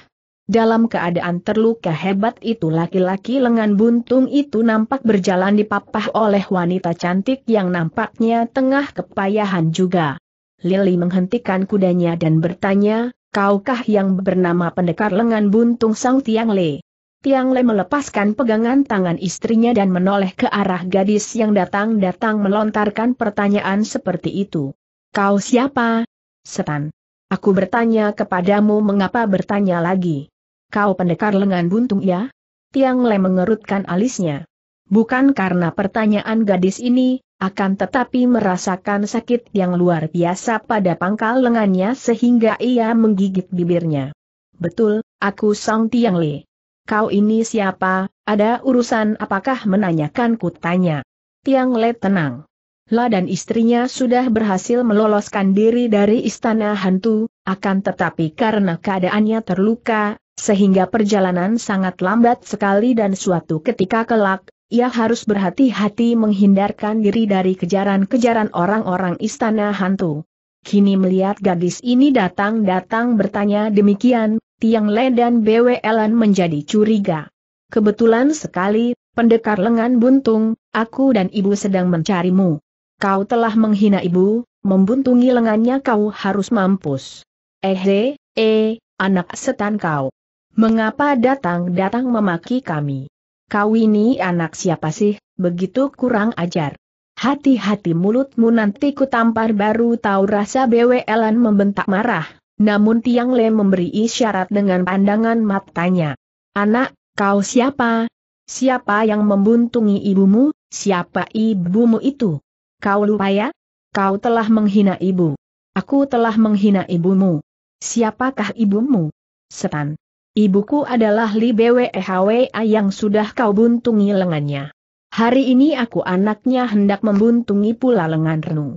Dalam keadaan terluka hebat itu laki-laki lengan buntung itu nampak berjalan dipapah oleh wanita cantik yang nampaknya tengah kepayahan juga. Lili menghentikan kudanya dan bertanya, kaukah yang bernama pendekar lengan buntung Sang Tiang Le? Tiang Le melepaskan pegangan tangan istrinya dan menoleh ke arah gadis yang datang-datang melontarkan pertanyaan seperti itu. Kau siapa? Setan. Aku bertanya kepadamu mengapa bertanya lagi. Kau pendekar lengan buntung ya? Tiang Le mengerutkan alisnya. Bukan karena pertanyaan gadis ini, akan tetapi merasakan sakit yang luar biasa pada pangkal lengannya sehingga ia menggigit bibirnya. Betul, aku Song Tiang Le. Kau ini siapa, ada urusan apakah menanyakanku tanya. Tiang Le tenang. La dan istrinya sudah berhasil meloloskan diri dari istana hantu, akan tetapi karena keadaannya terluka, sehingga perjalanan sangat lambat sekali dan suatu ketika kelak, ia harus berhati-hati menghindarkan diri dari kejaran-kejaran orang-orang istana hantu. Kini melihat gadis ini datang-datang bertanya demikian, Tiang Le dan Elan menjadi curiga. Kebetulan sekali, pendekar lengan buntung, aku dan ibu sedang mencarimu. Kau telah menghina ibu, membuntungi lengannya kau harus mampus. Eh, eh, anak setan kau. Mengapa datang-datang memaki kami? Kau ini anak siapa sih, begitu kurang ajar. Hati-hati mulutmu nanti ku tampar baru tahu rasa BWLan membentak marah, namun Tiang Le memberi isyarat dengan pandangan matanya. Anak, kau siapa? Siapa yang membuntungi ibumu? Siapa ibumu itu? Kau lupa ya? Kau telah menghina ibu. Aku telah menghina ibumu. Siapakah ibumu? Setan. Ibuku adalah Li BWEHWA yang sudah kau buntungi lengannya. Hari ini aku anaknya hendak membuntungi pula lengan Renu.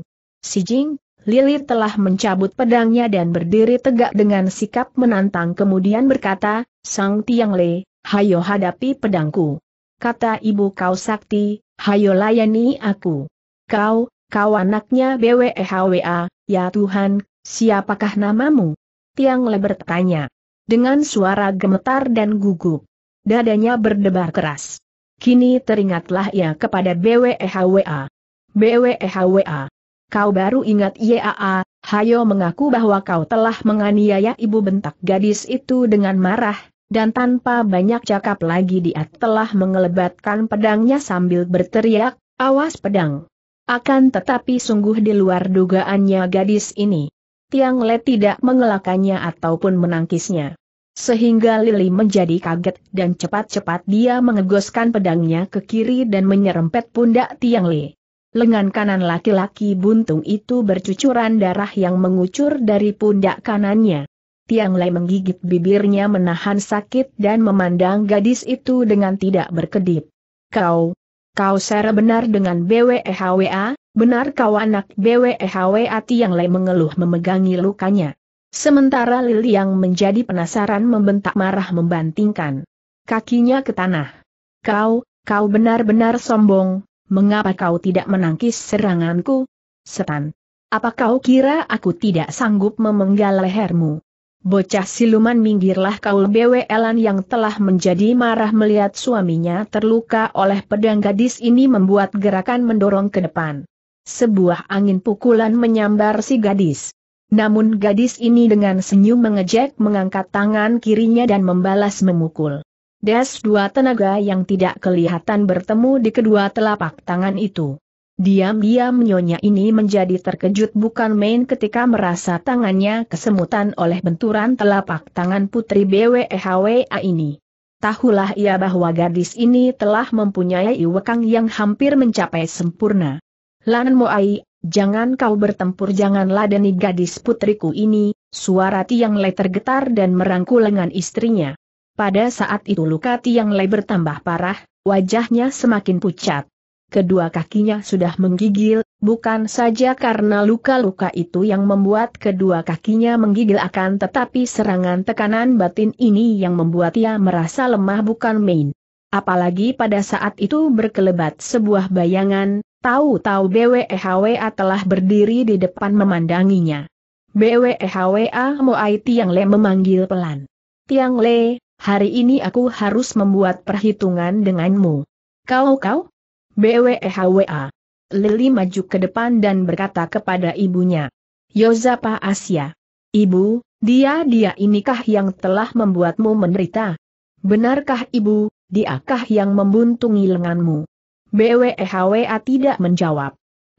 Si Jing, Lilir telah mencabut pedangnya dan berdiri tegak dengan sikap menantang kemudian berkata, Sang Tiang Le, hayo hadapi pedangku. Kata ibu kau sakti, hayo layani aku. Kau, kau anaknya BWEHWA, ya Tuhan, siapakah namamu? Tiang Le bertanya. Dengan suara gemetar dan gugup. Dadanya berdebar keras. Kini teringatlah ia kepada BWEHWA. BWEHWA. Kau baru ingat YAA, hayo mengaku bahwa kau telah menganiaya ibu bentak gadis itu dengan marah, dan tanpa banyak cakap lagi dia telah mengelebatkan pedangnya sambil berteriak, awas pedang. Akan tetapi sungguh di luar dugaannya gadis ini. Tiang Le tidak mengelakannya ataupun menangkisnya. Sehingga Lili menjadi kaget dan cepat-cepat dia mengegoskan pedangnya ke kiri dan menyerempet pundak Tiang Le. Lengan kanan laki-laki buntung itu bercucuran darah yang mengucur dari pundak kanannya. Tiang Le menggigit bibirnya menahan sakit dan memandang gadis itu dengan tidak berkedip. Kau, Kau sara benar dengan BWEHWA, benar kau anak BWEHWA Tiang Lei mengeluh memegangi lukanya. Sementara Lili yang menjadi penasaran membentak marah membantingkan kakinya ke tanah. Kau, kau benar-benar sombong, mengapa kau tidak menangkis seranganku? Setan. Apa kau kira aku tidak sanggup memenggal lehermu? Bocah siluman minggirlah kau elan yang telah menjadi marah melihat suaminya terluka oleh pedang gadis ini membuat gerakan mendorong ke depan. Sebuah angin pukulan menyambar si gadis. Namun gadis ini dengan senyum mengejek mengangkat tangan kirinya dan membalas memukul. Des dua tenaga yang tidak kelihatan bertemu di kedua telapak tangan itu. Diam-diam nyonya ini menjadi terkejut bukan main ketika merasa tangannya kesemutan oleh benturan telapak tangan putri BWEHWA ini. Tahulah ia bahwa gadis ini telah mempunyai iwekang yang hampir mencapai sempurna. Lan Moai, jangan kau bertempur jangan ladeni gadis putriku ini, suara Tiang Le tergetar dan merangkul lengan istrinya. Pada saat itu luka Tiang Le bertambah parah, wajahnya semakin pucat kedua kakinya sudah menggigil, bukan saja karena luka-luka itu yang membuat kedua kakinya menggigil akan tetapi serangan tekanan batin ini yang membuat ia merasa lemah bukan main. Apalagi pada saat itu berkelebat sebuah bayangan, tahu-tahu BWEHWA telah berdiri di depan memandanginya. BWEHWA Moai Tiang Le memanggil pelan. Tiang Le, hari ini aku harus membuat perhitungan denganmu. Kau-kau, BWEHWA. Lili maju ke depan dan berkata kepada ibunya. Yozapa Asia. Ibu, dia-dia inikah yang telah membuatmu menderita? Benarkah ibu, diakah yang membuntungi lenganmu? BWEHWA tidak menjawab.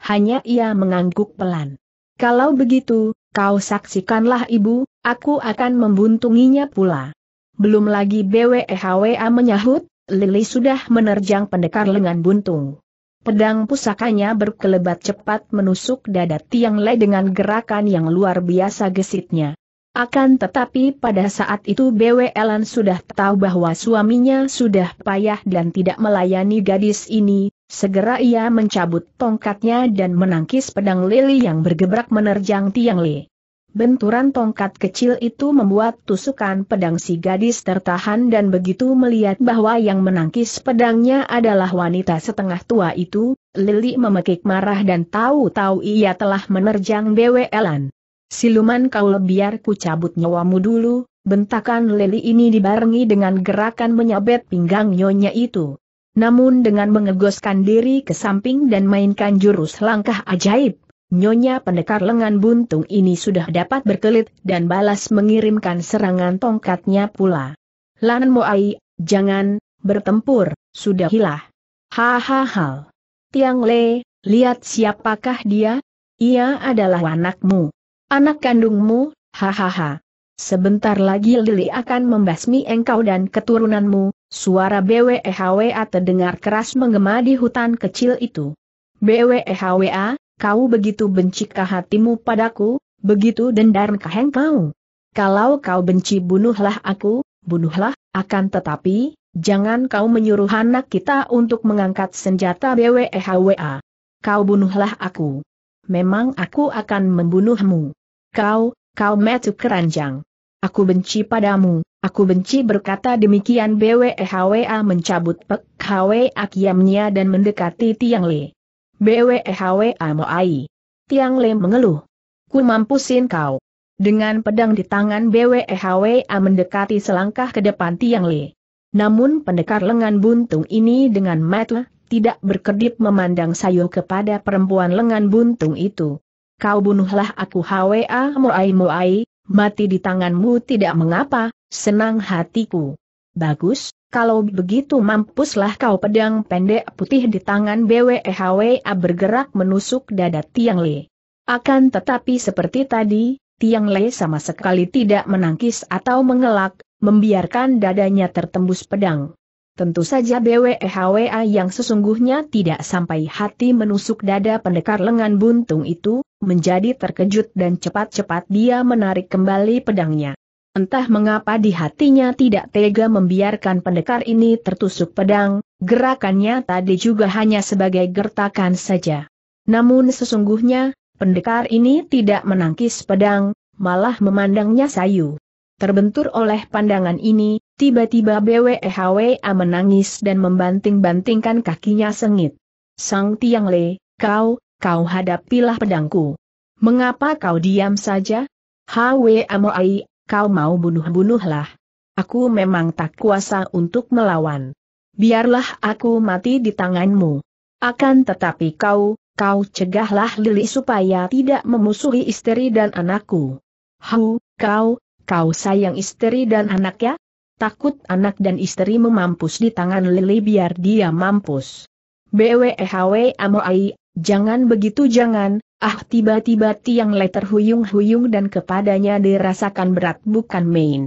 Hanya ia mengangguk pelan. Kalau begitu, kau saksikanlah ibu, aku akan membuntunginya pula. Belum lagi BWEHWA menyahut, Lili sudah menerjang pendekar lengan buntung. Pedang pusakanya berkelebat cepat menusuk dada Tiang Le dengan gerakan yang luar biasa gesitnya. Akan tetapi pada saat itu BWLan sudah tahu bahwa suaminya sudah payah dan tidak melayani gadis ini, segera ia mencabut tongkatnya dan menangkis pedang Lili yang bergebrak menerjang Tiang Le. Benturan tongkat kecil itu membuat tusukan pedang si gadis tertahan dan begitu melihat bahwa yang menangkis pedangnya adalah wanita setengah tua itu, Lili memekik marah dan tahu-tahu ia telah menerjang Elan. Siluman kau biar ku cabut nyawamu dulu, bentakan Lili ini dibarengi dengan gerakan menyabet pinggang nyonya itu. Namun dengan mengegoskan diri ke samping dan mainkan jurus langkah ajaib, Nyonya pendekar lengan buntung ini sudah dapat berkelit dan balas mengirimkan serangan tongkatnya pula. Lan Moai, jangan, bertempur, sudah hilah. Hahaha. Tiang Le, lihat siapakah dia? Ia adalah anakmu. Anak kandungmu, hahaha. Sebentar lagi Lili akan membasmi engkau dan keturunanmu, suara BWEHWA terdengar keras menggema di hutan kecil itu. BWEHWA, Kau begitu bencikah hatimu padaku, begitu dendarkah engkau? Kalau kau benci bunuhlah aku, bunuhlah, akan tetapi, jangan kau menyuruh anak kita untuk mengangkat senjata BWEHWA. Kau bunuhlah aku. Memang aku akan membunuhmu. Kau, kau metu keranjang. Aku benci padamu, aku benci berkata demikian BWEHWA mencabut pek HWA kiamnya dan mendekati Tiang Lee. BWEHWA Moai. Tiang Le mengeluh. Ku mampusin kau. Dengan pedang di tangan BWEHWA mendekati selangkah ke depan Tiang Le. Namun pendekar lengan buntung ini dengan mata tidak berkedip memandang sayu kepada perempuan lengan buntung itu. Kau bunuhlah aku HWA Moai Moai, mati di tanganmu tidak mengapa, senang hatiku. Bagus, kalau begitu mampuslah kau pedang pendek putih di tangan BWEHWA bergerak menusuk dada Tiang Le. Akan tetapi seperti tadi, Tiang Le sama sekali tidak menangkis atau mengelak, membiarkan dadanya tertembus pedang. Tentu saja BWEHWA yang sesungguhnya tidak sampai hati menusuk dada pendekar lengan buntung itu, menjadi terkejut dan cepat-cepat dia menarik kembali pedangnya. Entah mengapa di hatinya tidak tega membiarkan pendekar ini tertusuk pedang, gerakannya tadi juga hanya sebagai gertakan saja. Namun sesungguhnya, pendekar ini tidak menangkis pedang, malah memandangnya sayu. Terbentur oleh pandangan ini, tiba-tiba BWEHWA menangis dan membanting-bantingkan kakinya sengit. Sang Tiang Le, kau, kau hadapilah pedangku. Mengapa kau diam saja? HWA Moai kau mau bunuh-bunuhlah. Aku memang tak kuasa untuk melawan. Biarlah aku mati di tanganmu. Akan tetapi kau, kau cegahlah Lili supaya tidak memusuhi istri dan anakku. Hu, kau, kau sayang istri dan anak ya? Takut anak dan istri memampus di tangan Lili biar dia mampus. BWEHW Amoai Jangan begitu jangan, ah tiba-tiba tiang le terhuyung-huyung dan kepadanya dirasakan berat bukan main.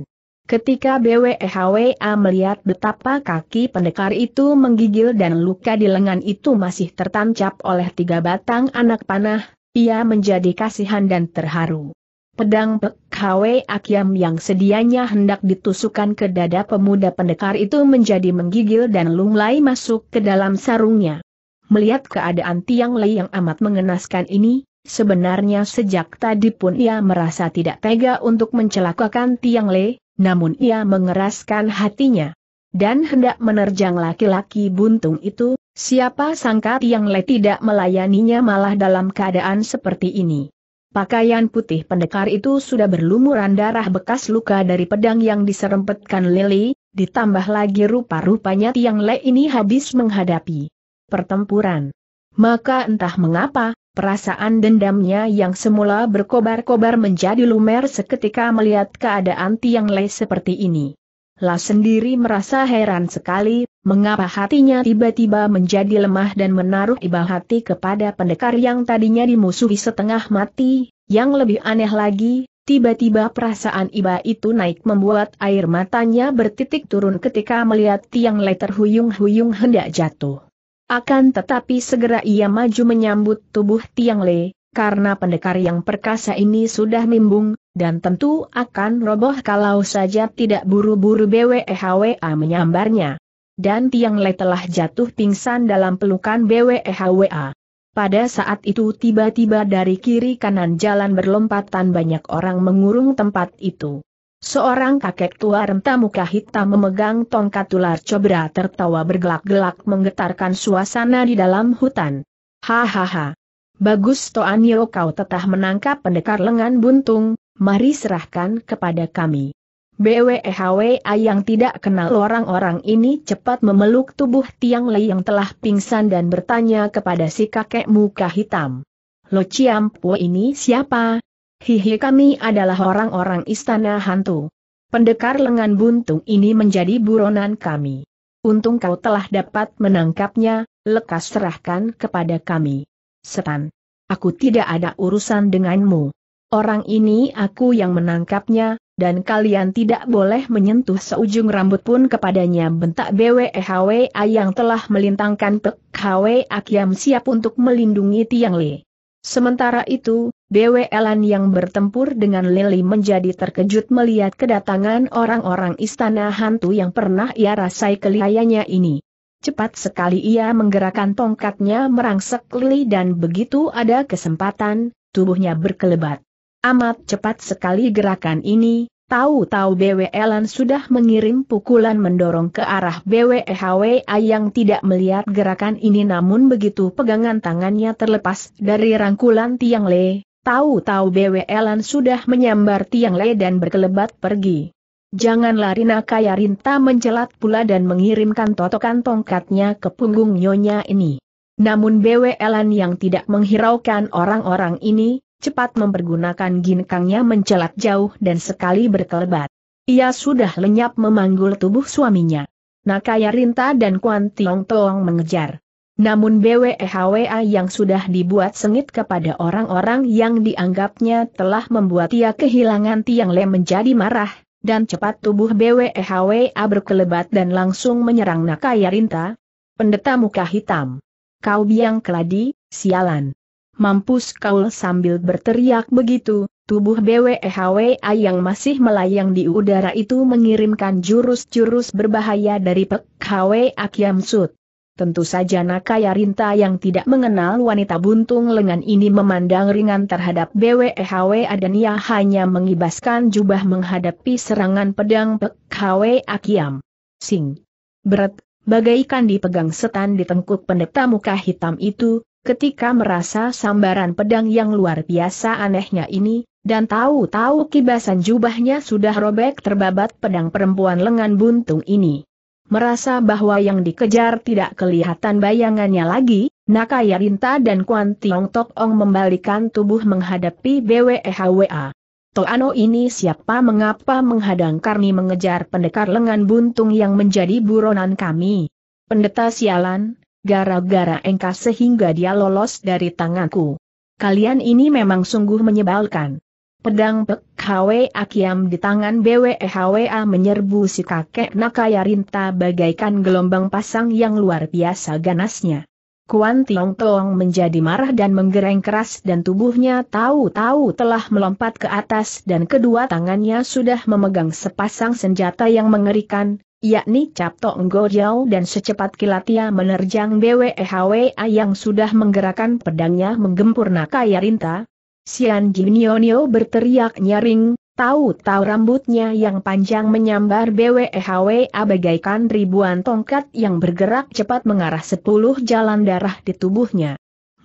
Ketika BWEHWA melihat betapa kaki pendekar itu menggigil dan luka di lengan itu masih tertancap oleh tiga batang anak panah, ia menjadi kasihan dan terharu. Pedang PKW Akyam yang sedianya hendak ditusukan ke dada pemuda pendekar itu menjadi menggigil dan lunglai masuk ke dalam sarungnya. Melihat keadaan Tiang Lei yang amat mengenaskan ini, sebenarnya sejak tadi pun ia merasa tidak tega untuk mencelakakan Tiang Lei, namun ia mengeraskan hatinya. Dan hendak menerjang laki-laki buntung itu, siapa sangka Tiang Lei tidak melayaninya malah dalam keadaan seperti ini. Pakaian putih pendekar itu sudah berlumuran darah bekas luka dari pedang yang diserempetkan Lili, ditambah lagi rupa-rupanya Tiang Lei ini habis menghadapi pertempuran. Maka entah mengapa, perasaan dendamnya yang semula berkobar-kobar menjadi lumer seketika melihat keadaan Tiang Lei seperti ini. La sendiri merasa heran sekali, mengapa hatinya tiba-tiba menjadi lemah dan menaruh iba hati kepada pendekar yang tadinya dimusuhi setengah mati, yang lebih aneh lagi, tiba-tiba perasaan iba itu naik membuat air matanya bertitik turun ketika melihat tiang le terhuyung-huyung hendak jatuh. Akan tetapi segera ia maju menyambut tubuh Tiang Le, karena pendekar yang perkasa ini sudah mimbung, dan tentu akan roboh kalau saja tidak buru-buru BWEHWA menyambarnya. Dan Tiang Le telah jatuh pingsan dalam pelukan BWEHWA. Pada saat itu tiba-tiba dari kiri kanan jalan berlompatan banyak orang mengurung tempat itu. Seorang kakek tua renta muka hitam memegang tongkat ular cobra tertawa bergelak-gelak menggetarkan suasana di dalam hutan. Hahaha. Bagus Toanio kau tetah menangkap pendekar lengan buntung, mari serahkan kepada kami. BWEHWA yang tidak kenal orang-orang ini cepat memeluk tubuh Tiang Lei yang telah pingsan dan bertanya kepada si kakek muka hitam. Lo ciampu ini siapa? Hihi kami adalah orang-orang istana hantu. Pendekar lengan buntung ini menjadi buronan kami. Untung kau telah dapat menangkapnya, lekas serahkan kepada kami. Setan. Aku tidak ada urusan denganmu. Orang ini aku yang menangkapnya, dan kalian tidak boleh menyentuh seujung rambut pun kepadanya bentak BWEHWA yang telah melintangkan Pek HWA siap untuk melindungi Tiang Lee. Sementara itu, Elan yang bertempur dengan Lily menjadi terkejut melihat kedatangan orang-orang istana hantu yang pernah ia rasai kelihayanya ini. Cepat sekali ia menggerakkan tongkatnya merangsek Lily dan begitu ada kesempatan, tubuhnya berkelebat. Amat cepat sekali gerakan ini, Tahu-tahu BW Elan sudah mengirim pukulan mendorong ke arah BW HWA yang tidak melihat gerakan ini namun begitu pegangan tangannya terlepas dari rangkulan Tiang Le, tahu-tahu BW Elan sudah menyambar Tiang Le dan berkelebat pergi. Jangan Rina Kaya Rinta mencelat pula dan mengirimkan totokan tongkatnya ke punggung nyonya ini. Namun BW Elan yang tidak menghiraukan orang-orang ini, cepat mempergunakan ginkangnya mencelat jauh dan sekali berkelebat. Ia sudah lenyap memanggul tubuh suaminya. Nakaya Rinta dan Kuan Tiong Tong mengejar. Namun BWEHWA yang sudah dibuat sengit kepada orang-orang yang dianggapnya telah membuat ia kehilangan Tiang Le menjadi marah, dan cepat tubuh BWEHWA berkelebat dan langsung menyerang Nakaya Rinta. Pendeta muka hitam. Kau biang keladi, sialan. Mampus kaul sambil berteriak begitu, tubuh BWHWA e yang masih melayang di udara itu mengirimkan jurus-jurus berbahaya dari Pek HWA Akiam Sud. Tentu saja Nakaya Rinta yang tidak mengenal wanita buntung lengan ini memandang ringan terhadap BWHWA e dan ia hanya mengibaskan jubah menghadapi serangan pedang Pek HWA Kiam. Sing. Berat, bagaikan dipegang setan di tengkuk pendeta muka hitam itu, ketika merasa sambaran pedang yang luar biasa anehnya ini, dan tahu-tahu kibasan jubahnya sudah robek terbabat pedang perempuan lengan buntung ini. Merasa bahwa yang dikejar tidak kelihatan bayangannya lagi, Nakaya Rinta dan Kuan Tiong Tok Ong membalikan tubuh menghadapi BWEHWA. Toano ini siapa mengapa menghadang kami mengejar pendekar lengan buntung yang menjadi buronan kami. Pendeta sialan, gara-gara engkau sehingga dia lolos dari tanganku. Kalian ini memang sungguh menyebalkan. Pedang Pek Hwe Akiam di tangan BWEHWA menyerbu si kakek Nakaya Rinta bagaikan gelombang pasang yang luar biasa ganasnya. Kuan Tiong Tong menjadi marah dan menggereng keras dan tubuhnya tahu-tahu telah melompat ke atas dan kedua tangannya sudah memegang sepasang senjata yang mengerikan, yakni Capto Ngoriau dan secepat kilat ia menerjang BWEHWA yang sudah menggerakkan pedangnya menggempur kaya rinta. Sian Jinionio berteriak nyaring, tahu-tahu rambutnya yang panjang menyambar BWEHWA bagaikan ribuan tongkat yang bergerak cepat mengarah sepuluh jalan darah di tubuhnya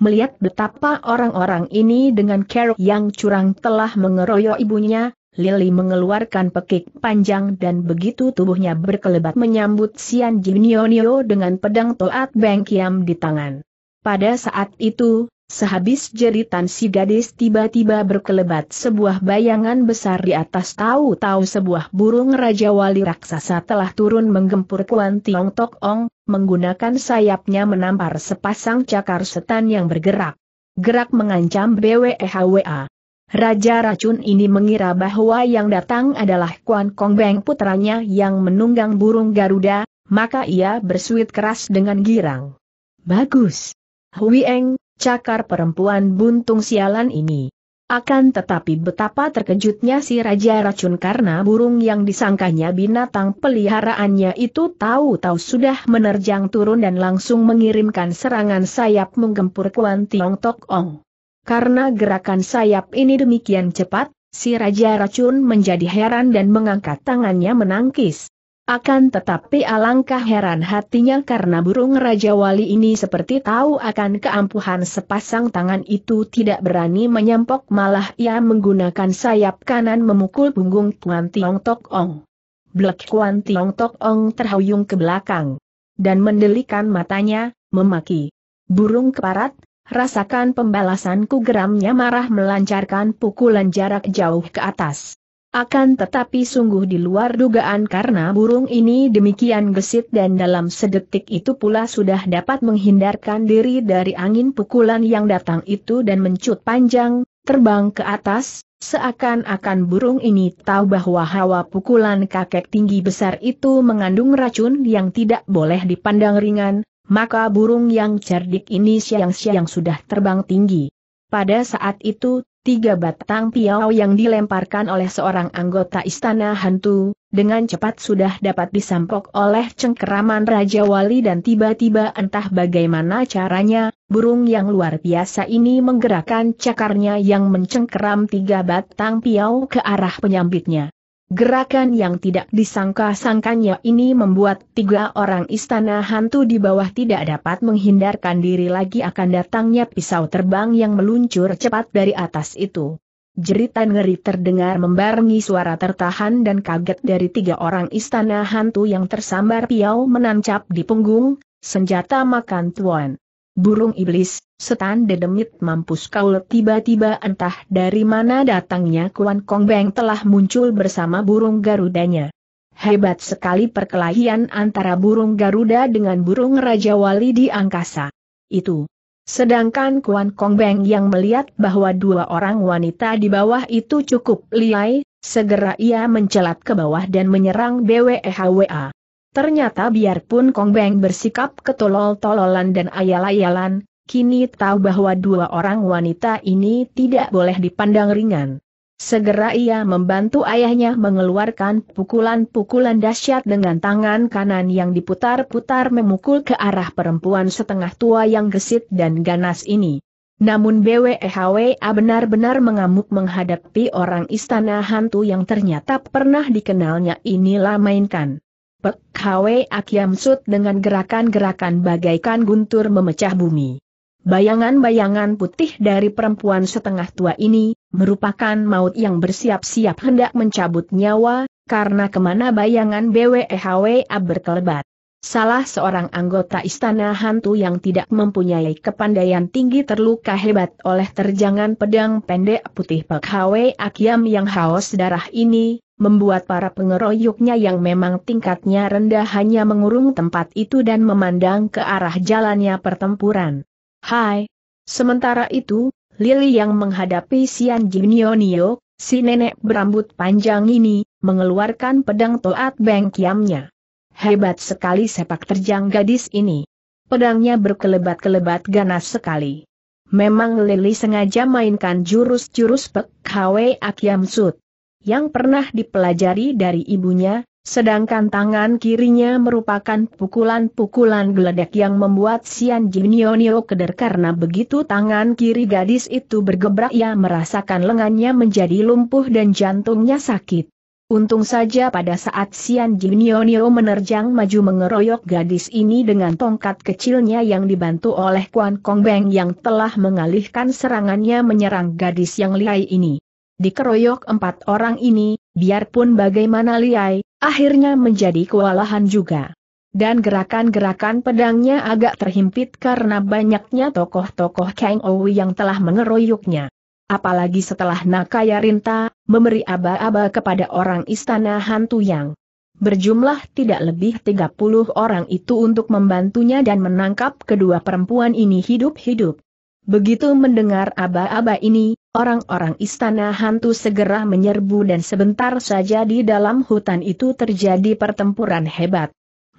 melihat betapa orang-orang ini dengan kerok yang curang telah mengeroyok ibunya, Lili mengeluarkan pekik panjang dan begitu tubuhnya berkelebat menyambut Sian Jinionio dengan pedang Toat Beng Kiam di tangan. Pada saat itu, sehabis jeritan si gadis tiba-tiba berkelebat sebuah bayangan besar di atas tahu-tahu sebuah burung Raja Wali Raksasa telah turun menggempur Kuan Tiong Tok Ong, menggunakan sayapnya menampar sepasang cakar setan yang bergerak. Gerak mengancam BWEHWA. Raja racun ini mengira bahwa yang datang adalah Kuan Kong Beng putranya yang menunggang burung Garuda, maka ia bersuit keras dengan girang. Bagus. Hui Eng, cakar perempuan buntung sialan ini. Akan tetapi betapa terkejutnya si Raja Racun karena burung yang disangkanya binatang peliharaannya itu tahu-tahu sudah menerjang turun dan langsung mengirimkan serangan sayap menggempur Kuan Tiong Tok Ong karena gerakan sayap ini demikian cepat, si Raja Racun menjadi heran dan mengangkat tangannya menangkis. Akan tetapi alangkah heran hatinya karena burung Raja Wali ini seperti tahu akan keampuhan sepasang tangan itu tidak berani menyampok malah ia menggunakan sayap kanan memukul punggung Tuan Tiong Tok Ong. Blek Kuan Tiong Tok Ong terhuyung ke belakang. Dan mendelikan matanya, memaki. Burung keparat, rasakan pembalasanku geramnya marah melancarkan pukulan jarak jauh ke atas. Akan tetapi sungguh di luar dugaan karena burung ini demikian gesit dan dalam sedetik itu pula sudah dapat menghindarkan diri dari angin pukulan yang datang itu dan mencut panjang, terbang ke atas, seakan-akan burung ini tahu bahwa hawa pukulan kakek tinggi besar itu mengandung racun yang tidak boleh dipandang ringan, maka burung yang cerdik ini siang-siang sudah terbang tinggi. Pada saat itu, tiga batang piau yang dilemparkan oleh seorang anggota istana hantu, dengan cepat sudah dapat disampok oleh cengkeraman Raja Wali dan tiba-tiba entah bagaimana caranya, burung yang luar biasa ini menggerakkan cakarnya yang mencengkeram tiga batang piau ke arah penyambitnya. Gerakan yang tidak disangka-sangkanya ini membuat tiga orang istana hantu di bawah tidak dapat menghindarkan diri lagi akan datangnya pisau terbang yang meluncur cepat dari atas itu. Jeritan ngeri terdengar membarengi suara tertahan dan kaget dari tiga orang istana hantu yang tersambar piau menancap di punggung, senjata makan tuan burung iblis, setan dedemit mampus kau tiba-tiba entah dari mana datangnya Kuan Kong Beng telah muncul bersama burung garudanya. Hebat sekali perkelahian antara burung Garuda dengan burung Raja Wali di angkasa. Itu. Sedangkan Kuan Kong Beng yang melihat bahwa dua orang wanita di bawah itu cukup liai, segera ia mencelat ke bawah dan menyerang BWEHWA. Ternyata biarpun Kong Beng bersikap ketolol-tololan dan ayal-ayalan, kini tahu bahwa dua orang wanita ini tidak boleh dipandang ringan. Segera ia membantu ayahnya mengeluarkan pukulan-pukulan dahsyat dengan tangan kanan yang diputar-putar memukul ke arah perempuan setengah tua yang gesit dan ganas ini. Namun BWEHWA benar-benar mengamuk menghadapi orang istana hantu yang ternyata pernah dikenalnya inilah mainkan. Pek Hwe Akyam Sut dengan gerakan-gerakan bagaikan guntur memecah bumi. Bayangan-bayangan putih dari perempuan setengah tua ini, merupakan maut yang bersiap-siap hendak mencabut nyawa, karena kemana bayangan BWEHWA berkelebat. Salah seorang anggota istana hantu yang tidak mempunyai kepandaian tinggi terluka hebat oleh terjangan pedang pendek putih Pak Hwe Akiam yang haus darah ini, membuat para pengeroyoknya yang memang tingkatnya rendah hanya mengurung tempat itu dan memandang ke arah jalannya pertempuran. Hai! Sementara itu, Lili yang menghadapi Sian Jinionio, si nenek berambut panjang ini, mengeluarkan pedang Toat Beng Kiamnya. Hebat sekali sepak terjang gadis ini. Pedangnya berkelebat-kelebat ganas sekali. Memang Lili sengaja mainkan jurus-jurus Pek Hwe Akyam Sut yang pernah dipelajari dari ibunya, sedangkan tangan kirinya merupakan pukulan-pukulan geledek yang membuat Sian Jinionio keder karena begitu tangan kiri gadis itu bergebrak ia merasakan lengannya menjadi lumpuh dan jantungnya sakit. Untung saja pada saat Sian Jinionio menerjang maju mengeroyok gadis ini dengan tongkat kecilnya yang dibantu oleh Kuan Kong Beng yang telah mengalihkan serangannya menyerang gadis yang lihai ini. Dikeroyok empat orang ini, biarpun bagaimana lihai, akhirnya menjadi kewalahan juga. Dan gerakan-gerakan pedangnya agak terhimpit karena banyaknya tokoh-tokoh Kang Owi yang telah mengeroyoknya apalagi setelah Nakaya Rinta, memberi aba-aba kepada orang istana hantu yang berjumlah tidak lebih 30 orang itu untuk membantunya dan menangkap kedua perempuan ini hidup-hidup. Begitu mendengar aba-aba ini, orang-orang istana hantu segera menyerbu dan sebentar saja di dalam hutan itu terjadi pertempuran hebat.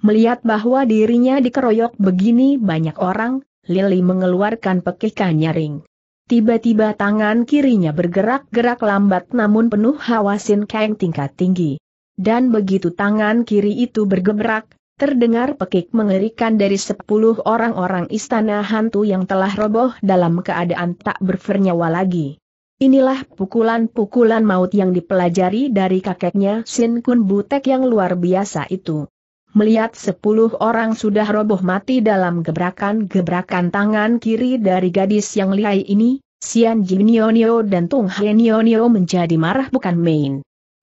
Melihat bahwa dirinya dikeroyok begini banyak orang, Lili mengeluarkan pekikan nyaring. Tiba-tiba tangan kirinya bergerak-gerak lambat namun penuh hawa Sin keng tingkat tinggi. Dan begitu tangan kiri itu bergerak, terdengar pekik mengerikan dari sepuluh orang-orang istana hantu yang telah roboh dalam keadaan tak bernyawa lagi. Inilah pukulan-pukulan maut yang dipelajari dari kakeknya Sin Kun Butek yang luar biasa itu melihat sepuluh orang sudah roboh mati dalam gebrakan-gebrakan tangan kiri dari gadis yang lihai ini, Sian Jinionio dan Tung Hienionio menjadi marah bukan main.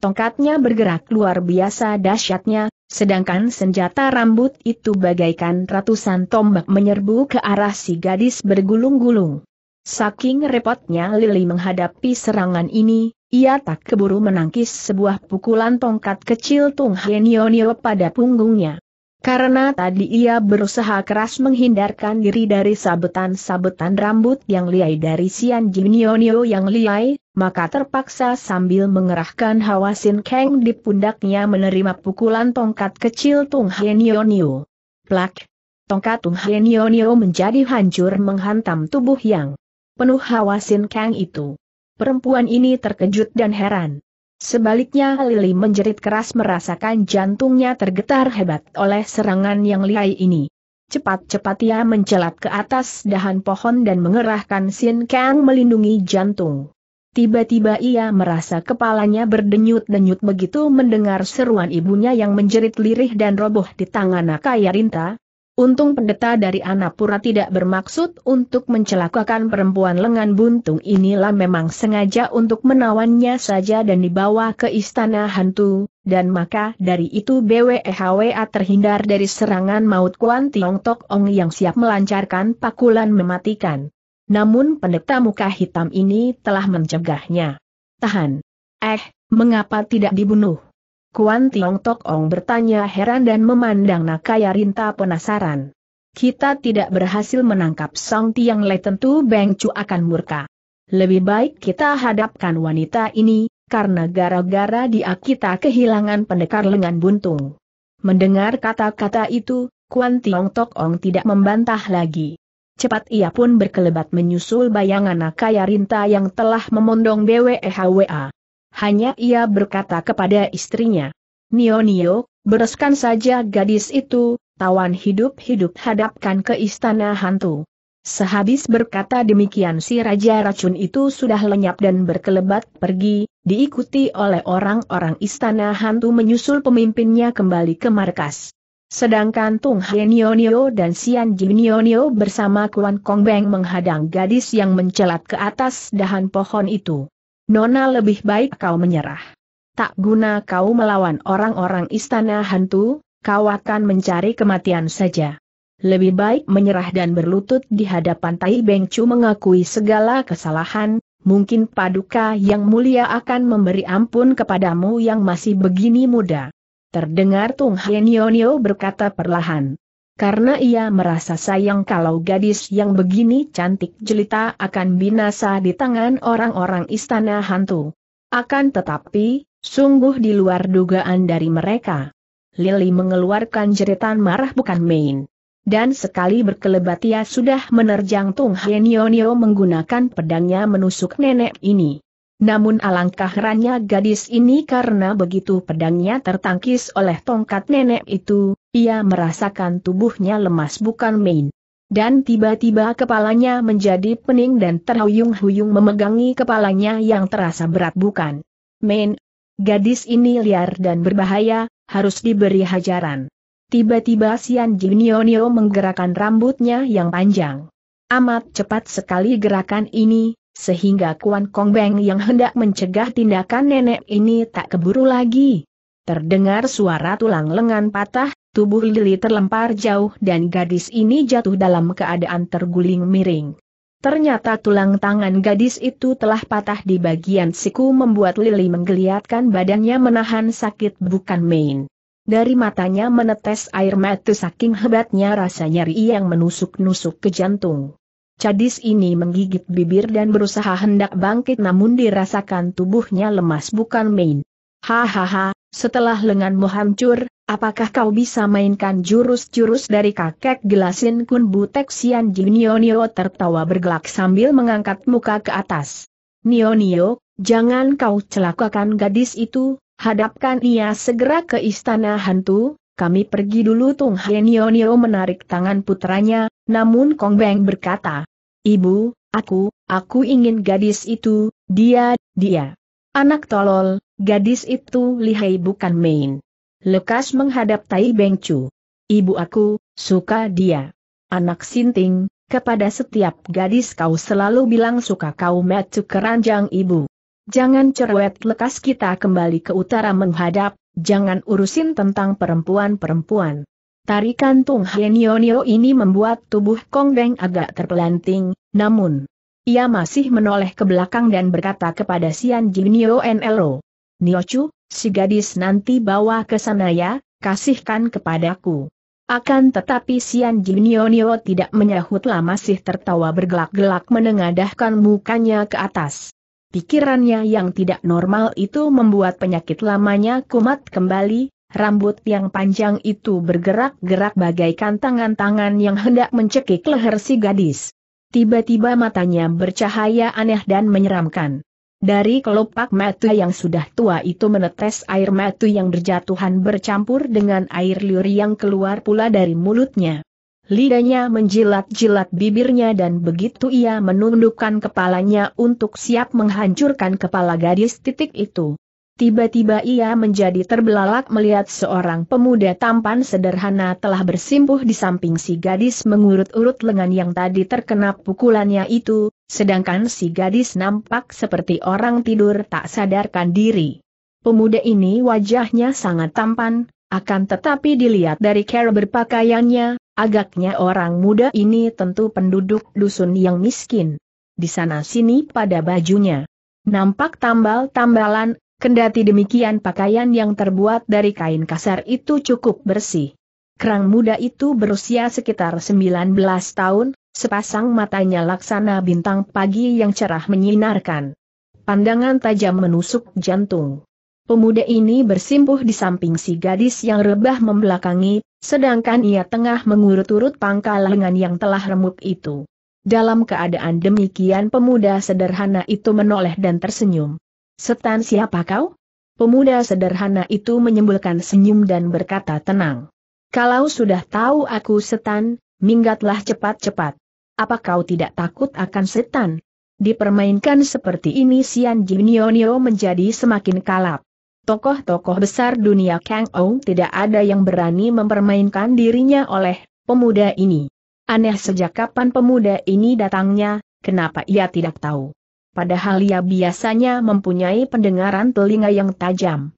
Tongkatnya bergerak luar biasa dahsyatnya, sedangkan senjata rambut itu bagaikan ratusan tombak menyerbu ke arah si gadis bergulung-gulung. Saking repotnya Lily menghadapi serangan ini, ia tak keburu menangkis sebuah pukulan tongkat kecil Tung Henionio pada punggungnya. Karena tadi ia berusaha keras menghindarkan diri dari sabetan-sabetan rambut yang liai dari Sian Jinionio yang liai, maka terpaksa sambil mengerahkan hawa Sin Kang di pundaknya menerima pukulan tongkat kecil Tung Henionio. Plak! Tongkat Tung Henionio menjadi hancur menghantam tubuh yang penuh hawa Sin Kang itu. Perempuan ini terkejut dan heran. Sebaliknya Lili menjerit keras merasakan jantungnya tergetar hebat oleh serangan yang lihai ini. Cepat-cepat ia mencelat ke atas dahan pohon dan mengerahkan Sin Kang melindungi jantung. Tiba-tiba ia merasa kepalanya berdenyut-denyut begitu mendengar seruan ibunya yang menjerit lirih dan roboh di tangan Rinta, Untung pendeta dari Anapura tidak bermaksud untuk mencelakakan perempuan lengan buntung inilah memang sengaja untuk menawannya saja dan dibawa ke istana hantu, dan maka dari itu BWEHWA terhindar dari serangan maut Kuan Tiong Tok Ong yang siap melancarkan pakulan mematikan. Namun pendeta muka hitam ini telah mencegahnya. Tahan. Eh, mengapa tidak dibunuh? Kuan Tiong Tok Ong bertanya heran dan memandang Nakaya Rinta penasaran. Kita tidak berhasil menangkap Song Tiang Le tentu Beng Chu akan murka. Lebih baik kita hadapkan wanita ini, karena gara-gara dia kita kehilangan pendekar lengan buntung. Mendengar kata-kata itu, Kuan Tiong Tok Ong tidak membantah lagi. Cepat ia pun berkelebat menyusul bayangan Nakaya Rinta yang telah memondong BWEHWA. Hanya ia berkata kepada istrinya, Nio-Nio, bereskan saja gadis itu, tawan hidup-hidup hadapkan ke istana hantu. Sehabis berkata demikian si Raja Racun itu sudah lenyap dan berkelebat pergi, diikuti oleh orang-orang istana hantu menyusul pemimpinnya kembali ke markas. Sedangkan Tung Hye Nio dan Sian Nio bersama Kuan Beng menghadang gadis yang mencelat ke atas dahan pohon itu. Nona lebih baik kau menyerah. Tak guna kau melawan orang-orang istana hantu, kau akan mencari kematian saja. Lebih baik menyerah dan berlutut di hadapan Tai Beng Chu mengakui segala kesalahan, mungkin Paduka yang mulia akan memberi ampun kepadamu yang masih begini muda. Terdengar Tung Hien Yonio berkata perlahan karena ia merasa sayang kalau gadis yang begini cantik jelita akan binasa di tangan orang-orang istana hantu. Akan tetapi, sungguh di luar dugaan dari mereka. Lily mengeluarkan jeritan marah bukan main. Dan sekali berkelebat ia sudah menerjang Tung Hien Yonio menggunakan pedangnya menusuk nenek ini. Namun alangkah herannya gadis ini karena begitu pedangnya tertangkis oleh tongkat nenek itu, ia merasakan tubuhnya lemas bukan main. Dan tiba-tiba kepalanya menjadi pening dan terhuyung-huyung memegangi kepalanya yang terasa berat bukan. Main, gadis ini liar dan berbahaya, harus diberi hajaran. Tiba-tiba Sian Jinionio menggerakkan rambutnya yang panjang. Amat cepat sekali gerakan ini, sehingga Kuan Kong Beng yang hendak mencegah tindakan nenek ini tak keburu lagi. Terdengar suara tulang lengan patah, tubuh Lili terlempar jauh dan gadis ini jatuh dalam keadaan terguling miring. Ternyata tulang tangan gadis itu telah patah di bagian siku membuat Lili menggeliatkan badannya menahan sakit bukan main. Dari matanya menetes air mata saking hebatnya rasa nyeri yang menusuk-nusuk ke jantung. Cadis ini menggigit bibir dan berusaha hendak bangkit namun dirasakan tubuhnya lemas bukan main. Hahaha, setelah lenganmu hancur, apakah kau bisa mainkan jurus-jurus dari kakek gelasin kun butek sian Nio tertawa bergelak sambil mengangkat muka ke atas. Nio Nio, jangan kau celakakan gadis itu, hadapkan ia segera ke istana hantu, kami pergi dulu Tung Hienionio menarik tangan putranya, namun Kong Beng berkata, Ibu, aku, aku ingin gadis itu, dia, dia. Anak tolol, gadis itu lihai bukan main. Lekas menghadap Tai Beng Chu. Ibu aku, suka dia. Anak sinting, kepada setiap gadis kau selalu bilang suka kau metu keranjang ibu. Jangan cerewet lekas kita kembali ke utara menghadap, jangan urusin tentang perempuan-perempuan. Tarikan Tung Henionio ini membuat tubuh Kong Deng agak terpelanting, namun ia masih menoleh ke belakang dan berkata kepada Sian Jinio Nlo. Niochu, si gadis nanti bawa ke sana ya, kasihkan kepadaku. Akan tetapi Sian Jinio Nio tidak menyahutlah masih tertawa bergelak-gelak menengadahkan mukanya ke atas. Pikirannya yang tidak normal itu membuat penyakit lamanya kumat kembali, rambut yang panjang itu bergerak-gerak bagaikan tangan-tangan yang hendak mencekik leher si gadis. Tiba-tiba matanya bercahaya aneh dan menyeramkan. Dari kelopak mata yang sudah tua itu menetes air mata yang berjatuhan bercampur dengan air liur yang keluar pula dari mulutnya. Lidahnya menjilat-jilat bibirnya dan begitu ia menundukkan kepalanya untuk siap menghancurkan kepala gadis titik itu. Tiba-tiba ia menjadi terbelalak melihat seorang pemuda tampan sederhana telah bersimpuh di samping si gadis mengurut-urut lengan yang tadi terkena pukulannya itu, sedangkan si gadis nampak seperti orang tidur tak sadarkan diri. Pemuda ini wajahnya sangat tampan, akan tetapi dilihat dari cara berpakaiannya, Agaknya orang muda ini tentu penduduk dusun yang miskin. Di sana-sini pada bajunya. Nampak tambal-tambalan, kendati demikian pakaian yang terbuat dari kain kasar itu cukup bersih. Kerang muda itu berusia sekitar 19 tahun, sepasang matanya laksana bintang pagi yang cerah menyinarkan. Pandangan tajam menusuk jantung. Pemuda ini bersimpuh di samping si gadis yang rebah membelakangi, sedangkan ia tengah mengurut-urut pangkal lengan yang telah remuk itu. Dalam keadaan demikian pemuda sederhana itu menoleh dan tersenyum. Setan siapa kau? Pemuda sederhana itu menyembulkan senyum dan berkata tenang. Kalau sudah tahu aku setan, minggatlah cepat-cepat. Apa kau tidak takut akan setan? Dipermainkan seperti ini Sian Jinionio menjadi semakin kalap tokoh-tokoh besar dunia Kang Ou tidak ada yang berani mempermainkan dirinya oleh pemuda ini. Aneh sejak kapan pemuda ini datangnya, kenapa ia tidak tahu. Padahal ia biasanya mempunyai pendengaran telinga yang tajam.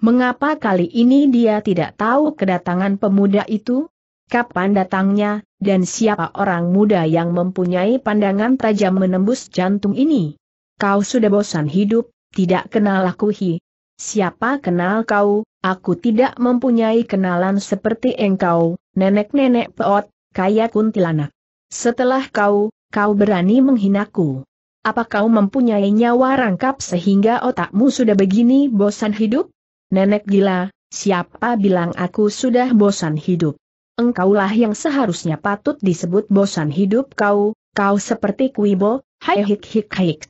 Mengapa kali ini dia tidak tahu kedatangan pemuda itu? Kapan datangnya, dan siapa orang muda yang mempunyai pandangan tajam menembus jantung ini? Kau sudah bosan hidup, tidak kenal aku hi, Siapa kenal kau? Aku tidak mempunyai kenalan seperti engkau, nenek-nenek peot, kaya kuntilanak. Setelah kau, kau berani menghinaku. Apa kau mempunyai nyawa rangkap sehingga otakmu sudah begini bosan hidup? Nenek gila, siapa bilang aku sudah bosan hidup? Engkaulah yang seharusnya patut disebut bosan hidup kau, kau seperti kuibo, hai hik hik hik.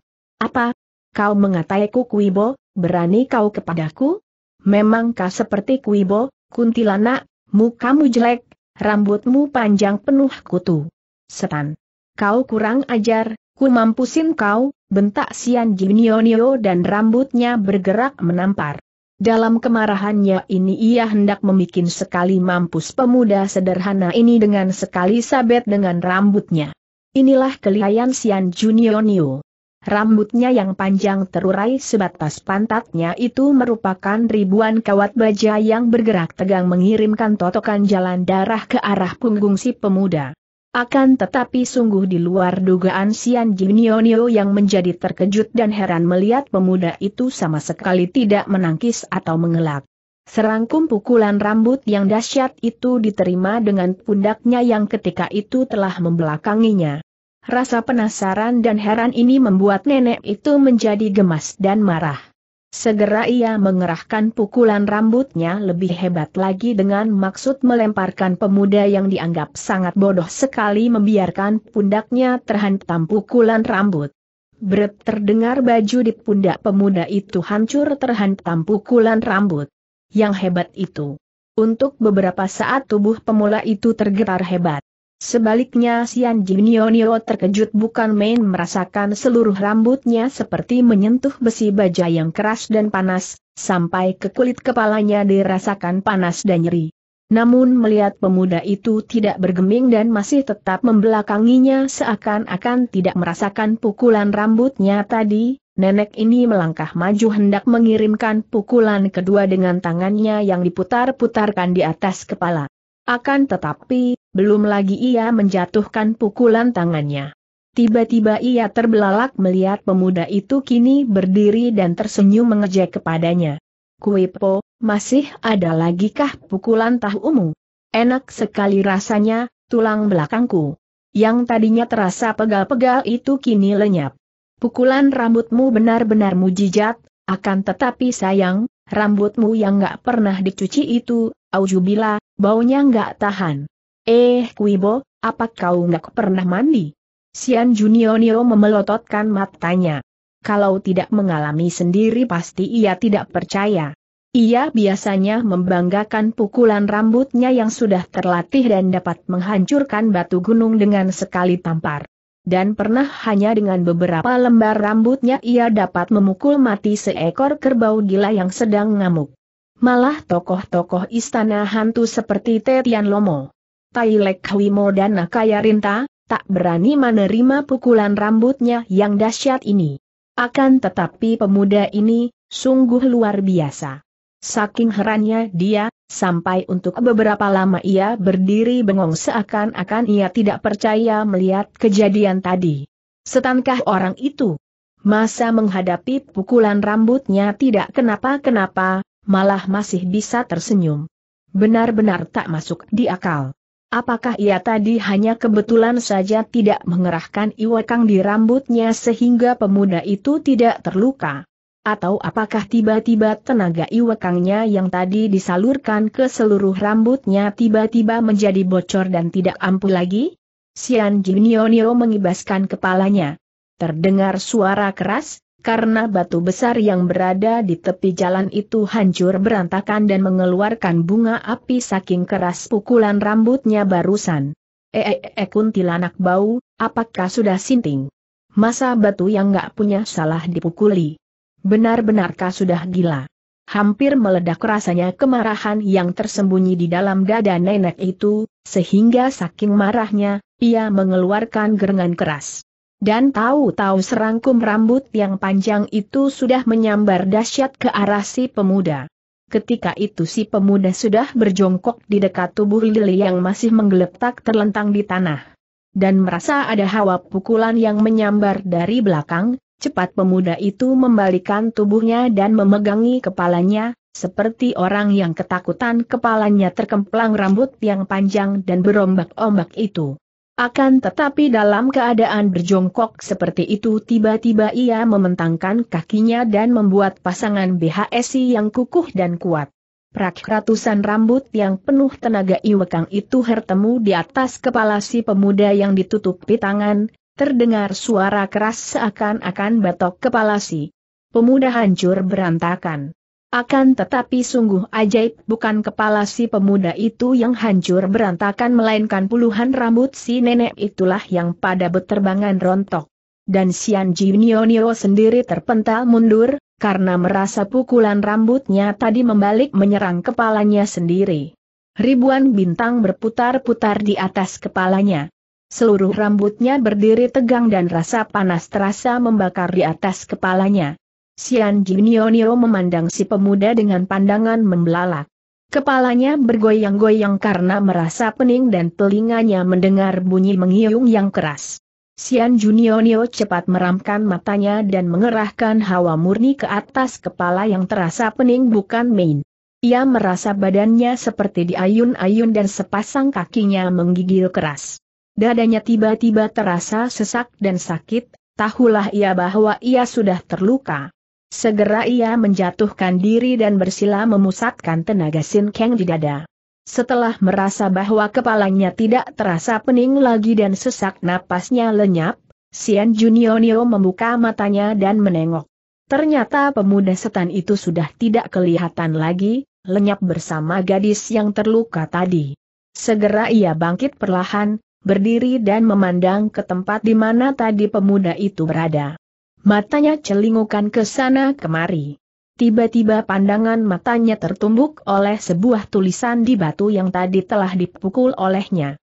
Apa, Kau mengataiku Kuibo, berani kau kepadaku? Memangkah seperti Kuibo, kuntilanak, mukamu jelek, rambutmu panjang penuh kutu. Setan. Kau kurang ajar, ku mampusin kau, bentak Sian Jinionio dan rambutnya bergerak menampar. Dalam kemarahannya ini ia hendak membuat sekali mampus pemuda sederhana ini dengan sekali sabet dengan rambutnya. Inilah kelihayan Sian Junionio. Rambutnya yang panjang terurai sebatas pantatnya itu merupakan ribuan kawat baja yang bergerak tegang mengirimkan totokan jalan darah ke arah punggung si pemuda. Akan tetapi sungguh di luar dugaan Sian Jinionio yang menjadi terkejut dan heran melihat pemuda itu sama sekali tidak menangkis atau mengelak. Serangkum pukulan rambut yang dahsyat itu diterima dengan pundaknya yang ketika itu telah membelakanginya. Rasa penasaran dan heran ini membuat nenek itu menjadi gemas dan marah. Segera ia mengerahkan pukulan rambutnya lebih hebat lagi dengan maksud melemparkan pemuda yang dianggap sangat bodoh sekali membiarkan pundaknya terhantam pukulan rambut. Bret terdengar baju di pundak pemuda itu hancur terhantam pukulan rambut. Yang hebat itu. Untuk beberapa saat tubuh pemula itu tergetar hebat. Sebaliknya Sian Jinionio terkejut bukan main merasakan seluruh rambutnya seperti menyentuh besi baja yang keras dan panas, sampai ke kulit kepalanya dirasakan panas dan nyeri. Namun melihat pemuda itu tidak bergeming dan masih tetap membelakanginya seakan-akan tidak merasakan pukulan rambutnya tadi, nenek ini melangkah maju hendak mengirimkan pukulan kedua dengan tangannya yang diputar-putarkan di atas kepala. Akan tetapi, belum lagi ia menjatuhkan pukulan tangannya. Tiba-tiba ia terbelalak melihat pemuda itu kini berdiri dan tersenyum mengejek kepadanya. Kuipo, masih ada lagikah pukulan tahumu? Enak sekali rasanya, tulang belakangku. Yang tadinya terasa pegal-pegal itu kini lenyap. Pukulan rambutmu benar-benar mujijat, akan tetapi sayang, rambutmu yang gak pernah dicuci itu, aujubila, baunya gak tahan. Eh Kuibo, apa kau nggak pernah mandi? Sian Junionio memelototkan matanya. Kalau tidak mengalami sendiri pasti ia tidak percaya. Ia biasanya membanggakan pukulan rambutnya yang sudah terlatih dan dapat menghancurkan batu gunung dengan sekali tampar. Dan pernah hanya dengan beberapa lembar rambutnya ia dapat memukul mati seekor kerbau gila yang sedang ngamuk. Malah tokoh-tokoh istana hantu seperti Tetian Lomo Tai Lek Hwimo dan Nakaya Rinta, tak berani menerima pukulan rambutnya yang dahsyat ini. Akan tetapi pemuda ini, sungguh luar biasa. Saking herannya dia, sampai untuk beberapa lama ia berdiri bengong seakan-akan ia tidak percaya melihat kejadian tadi. Setankah orang itu? Masa menghadapi pukulan rambutnya tidak kenapa-kenapa, malah masih bisa tersenyum. Benar-benar tak masuk di akal. Apakah ia tadi hanya kebetulan saja tidak mengerahkan iwakang di rambutnya sehingga pemuda itu tidak terluka? Atau apakah tiba-tiba tenaga iwakangnya yang tadi disalurkan ke seluruh rambutnya tiba-tiba menjadi bocor dan tidak ampuh lagi? Sian Jinionio mengibaskan kepalanya. Terdengar suara keras, karena batu besar yang berada di tepi jalan itu hancur berantakan dan mengeluarkan bunga api saking keras pukulan rambutnya barusan. Eh, tilanak eh, eh, eh, kuntilanak bau, apakah sudah sinting? Masa batu yang nggak punya salah dipukuli? Benar-benarkah sudah gila? Hampir meledak rasanya kemarahan yang tersembunyi di dalam dada nenek itu, sehingga saking marahnya, ia mengeluarkan gerengan keras. Dan tahu-tahu serangkum rambut yang panjang itu sudah menyambar dahsyat ke arah si pemuda. Ketika itu si pemuda sudah berjongkok di dekat tubuh Lili yang masih menggeletak terlentang di tanah. Dan merasa ada hawa pukulan yang menyambar dari belakang, cepat pemuda itu membalikan tubuhnya dan memegangi kepalanya, seperti orang yang ketakutan kepalanya terkemplang rambut yang panjang dan berombak-ombak itu. Akan tetapi dalam keadaan berjongkok seperti itu tiba-tiba ia mementangkan kakinya dan membuat pasangan BHSI yang kukuh dan kuat. Prak ratusan rambut yang penuh tenaga iwekang itu bertemu di atas kepala si pemuda yang ditutupi tangan, terdengar suara keras seakan-akan batok kepala si pemuda hancur berantakan. Akan tetapi sungguh ajaib bukan kepala si pemuda itu yang hancur berantakan melainkan puluhan rambut si nenek itulah yang pada beterbangan rontok. Dan Nio Jinionio sendiri terpental mundur, karena merasa pukulan rambutnya tadi membalik menyerang kepalanya sendiri. Ribuan bintang berputar-putar di atas kepalanya. Seluruh rambutnya berdiri tegang dan rasa panas terasa membakar di atas kepalanya. Sian Jinionio memandang si pemuda dengan pandangan membelalak. Kepalanya bergoyang-goyang karena merasa pening dan telinganya mendengar bunyi mengiyung yang keras. Sian Junionio cepat meramkan matanya dan mengerahkan hawa murni ke atas kepala yang terasa pening bukan main. Ia merasa badannya seperti diayun-ayun dan sepasang kakinya menggigil keras. Dadanya tiba-tiba terasa sesak dan sakit, tahulah ia bahwa ia sudah terluka. Segera ia menjatuhkan diri dan bersila memusatkan tenaga Sin Kang di dada. Setelah merasa bahwa kepalanya tidak terasa pening lagi dan sesak napasnya lenyap, Sian Junionio membuka matanya dan menengok. Ternyata pemuda setan itu sudah tidak kelihatan lagi, lenyap bersama gadis yang terluka tadi. Segera ia bangkit perlahan, berdiri dan memandang ke tempat di mana tadi pemuda itu berada matanya celingukan ke sana kemari. Tiba-tiba pandangan matanya tertumbuk oleh sebuah tulisan di batu yang tadi telah dipukul olehnya.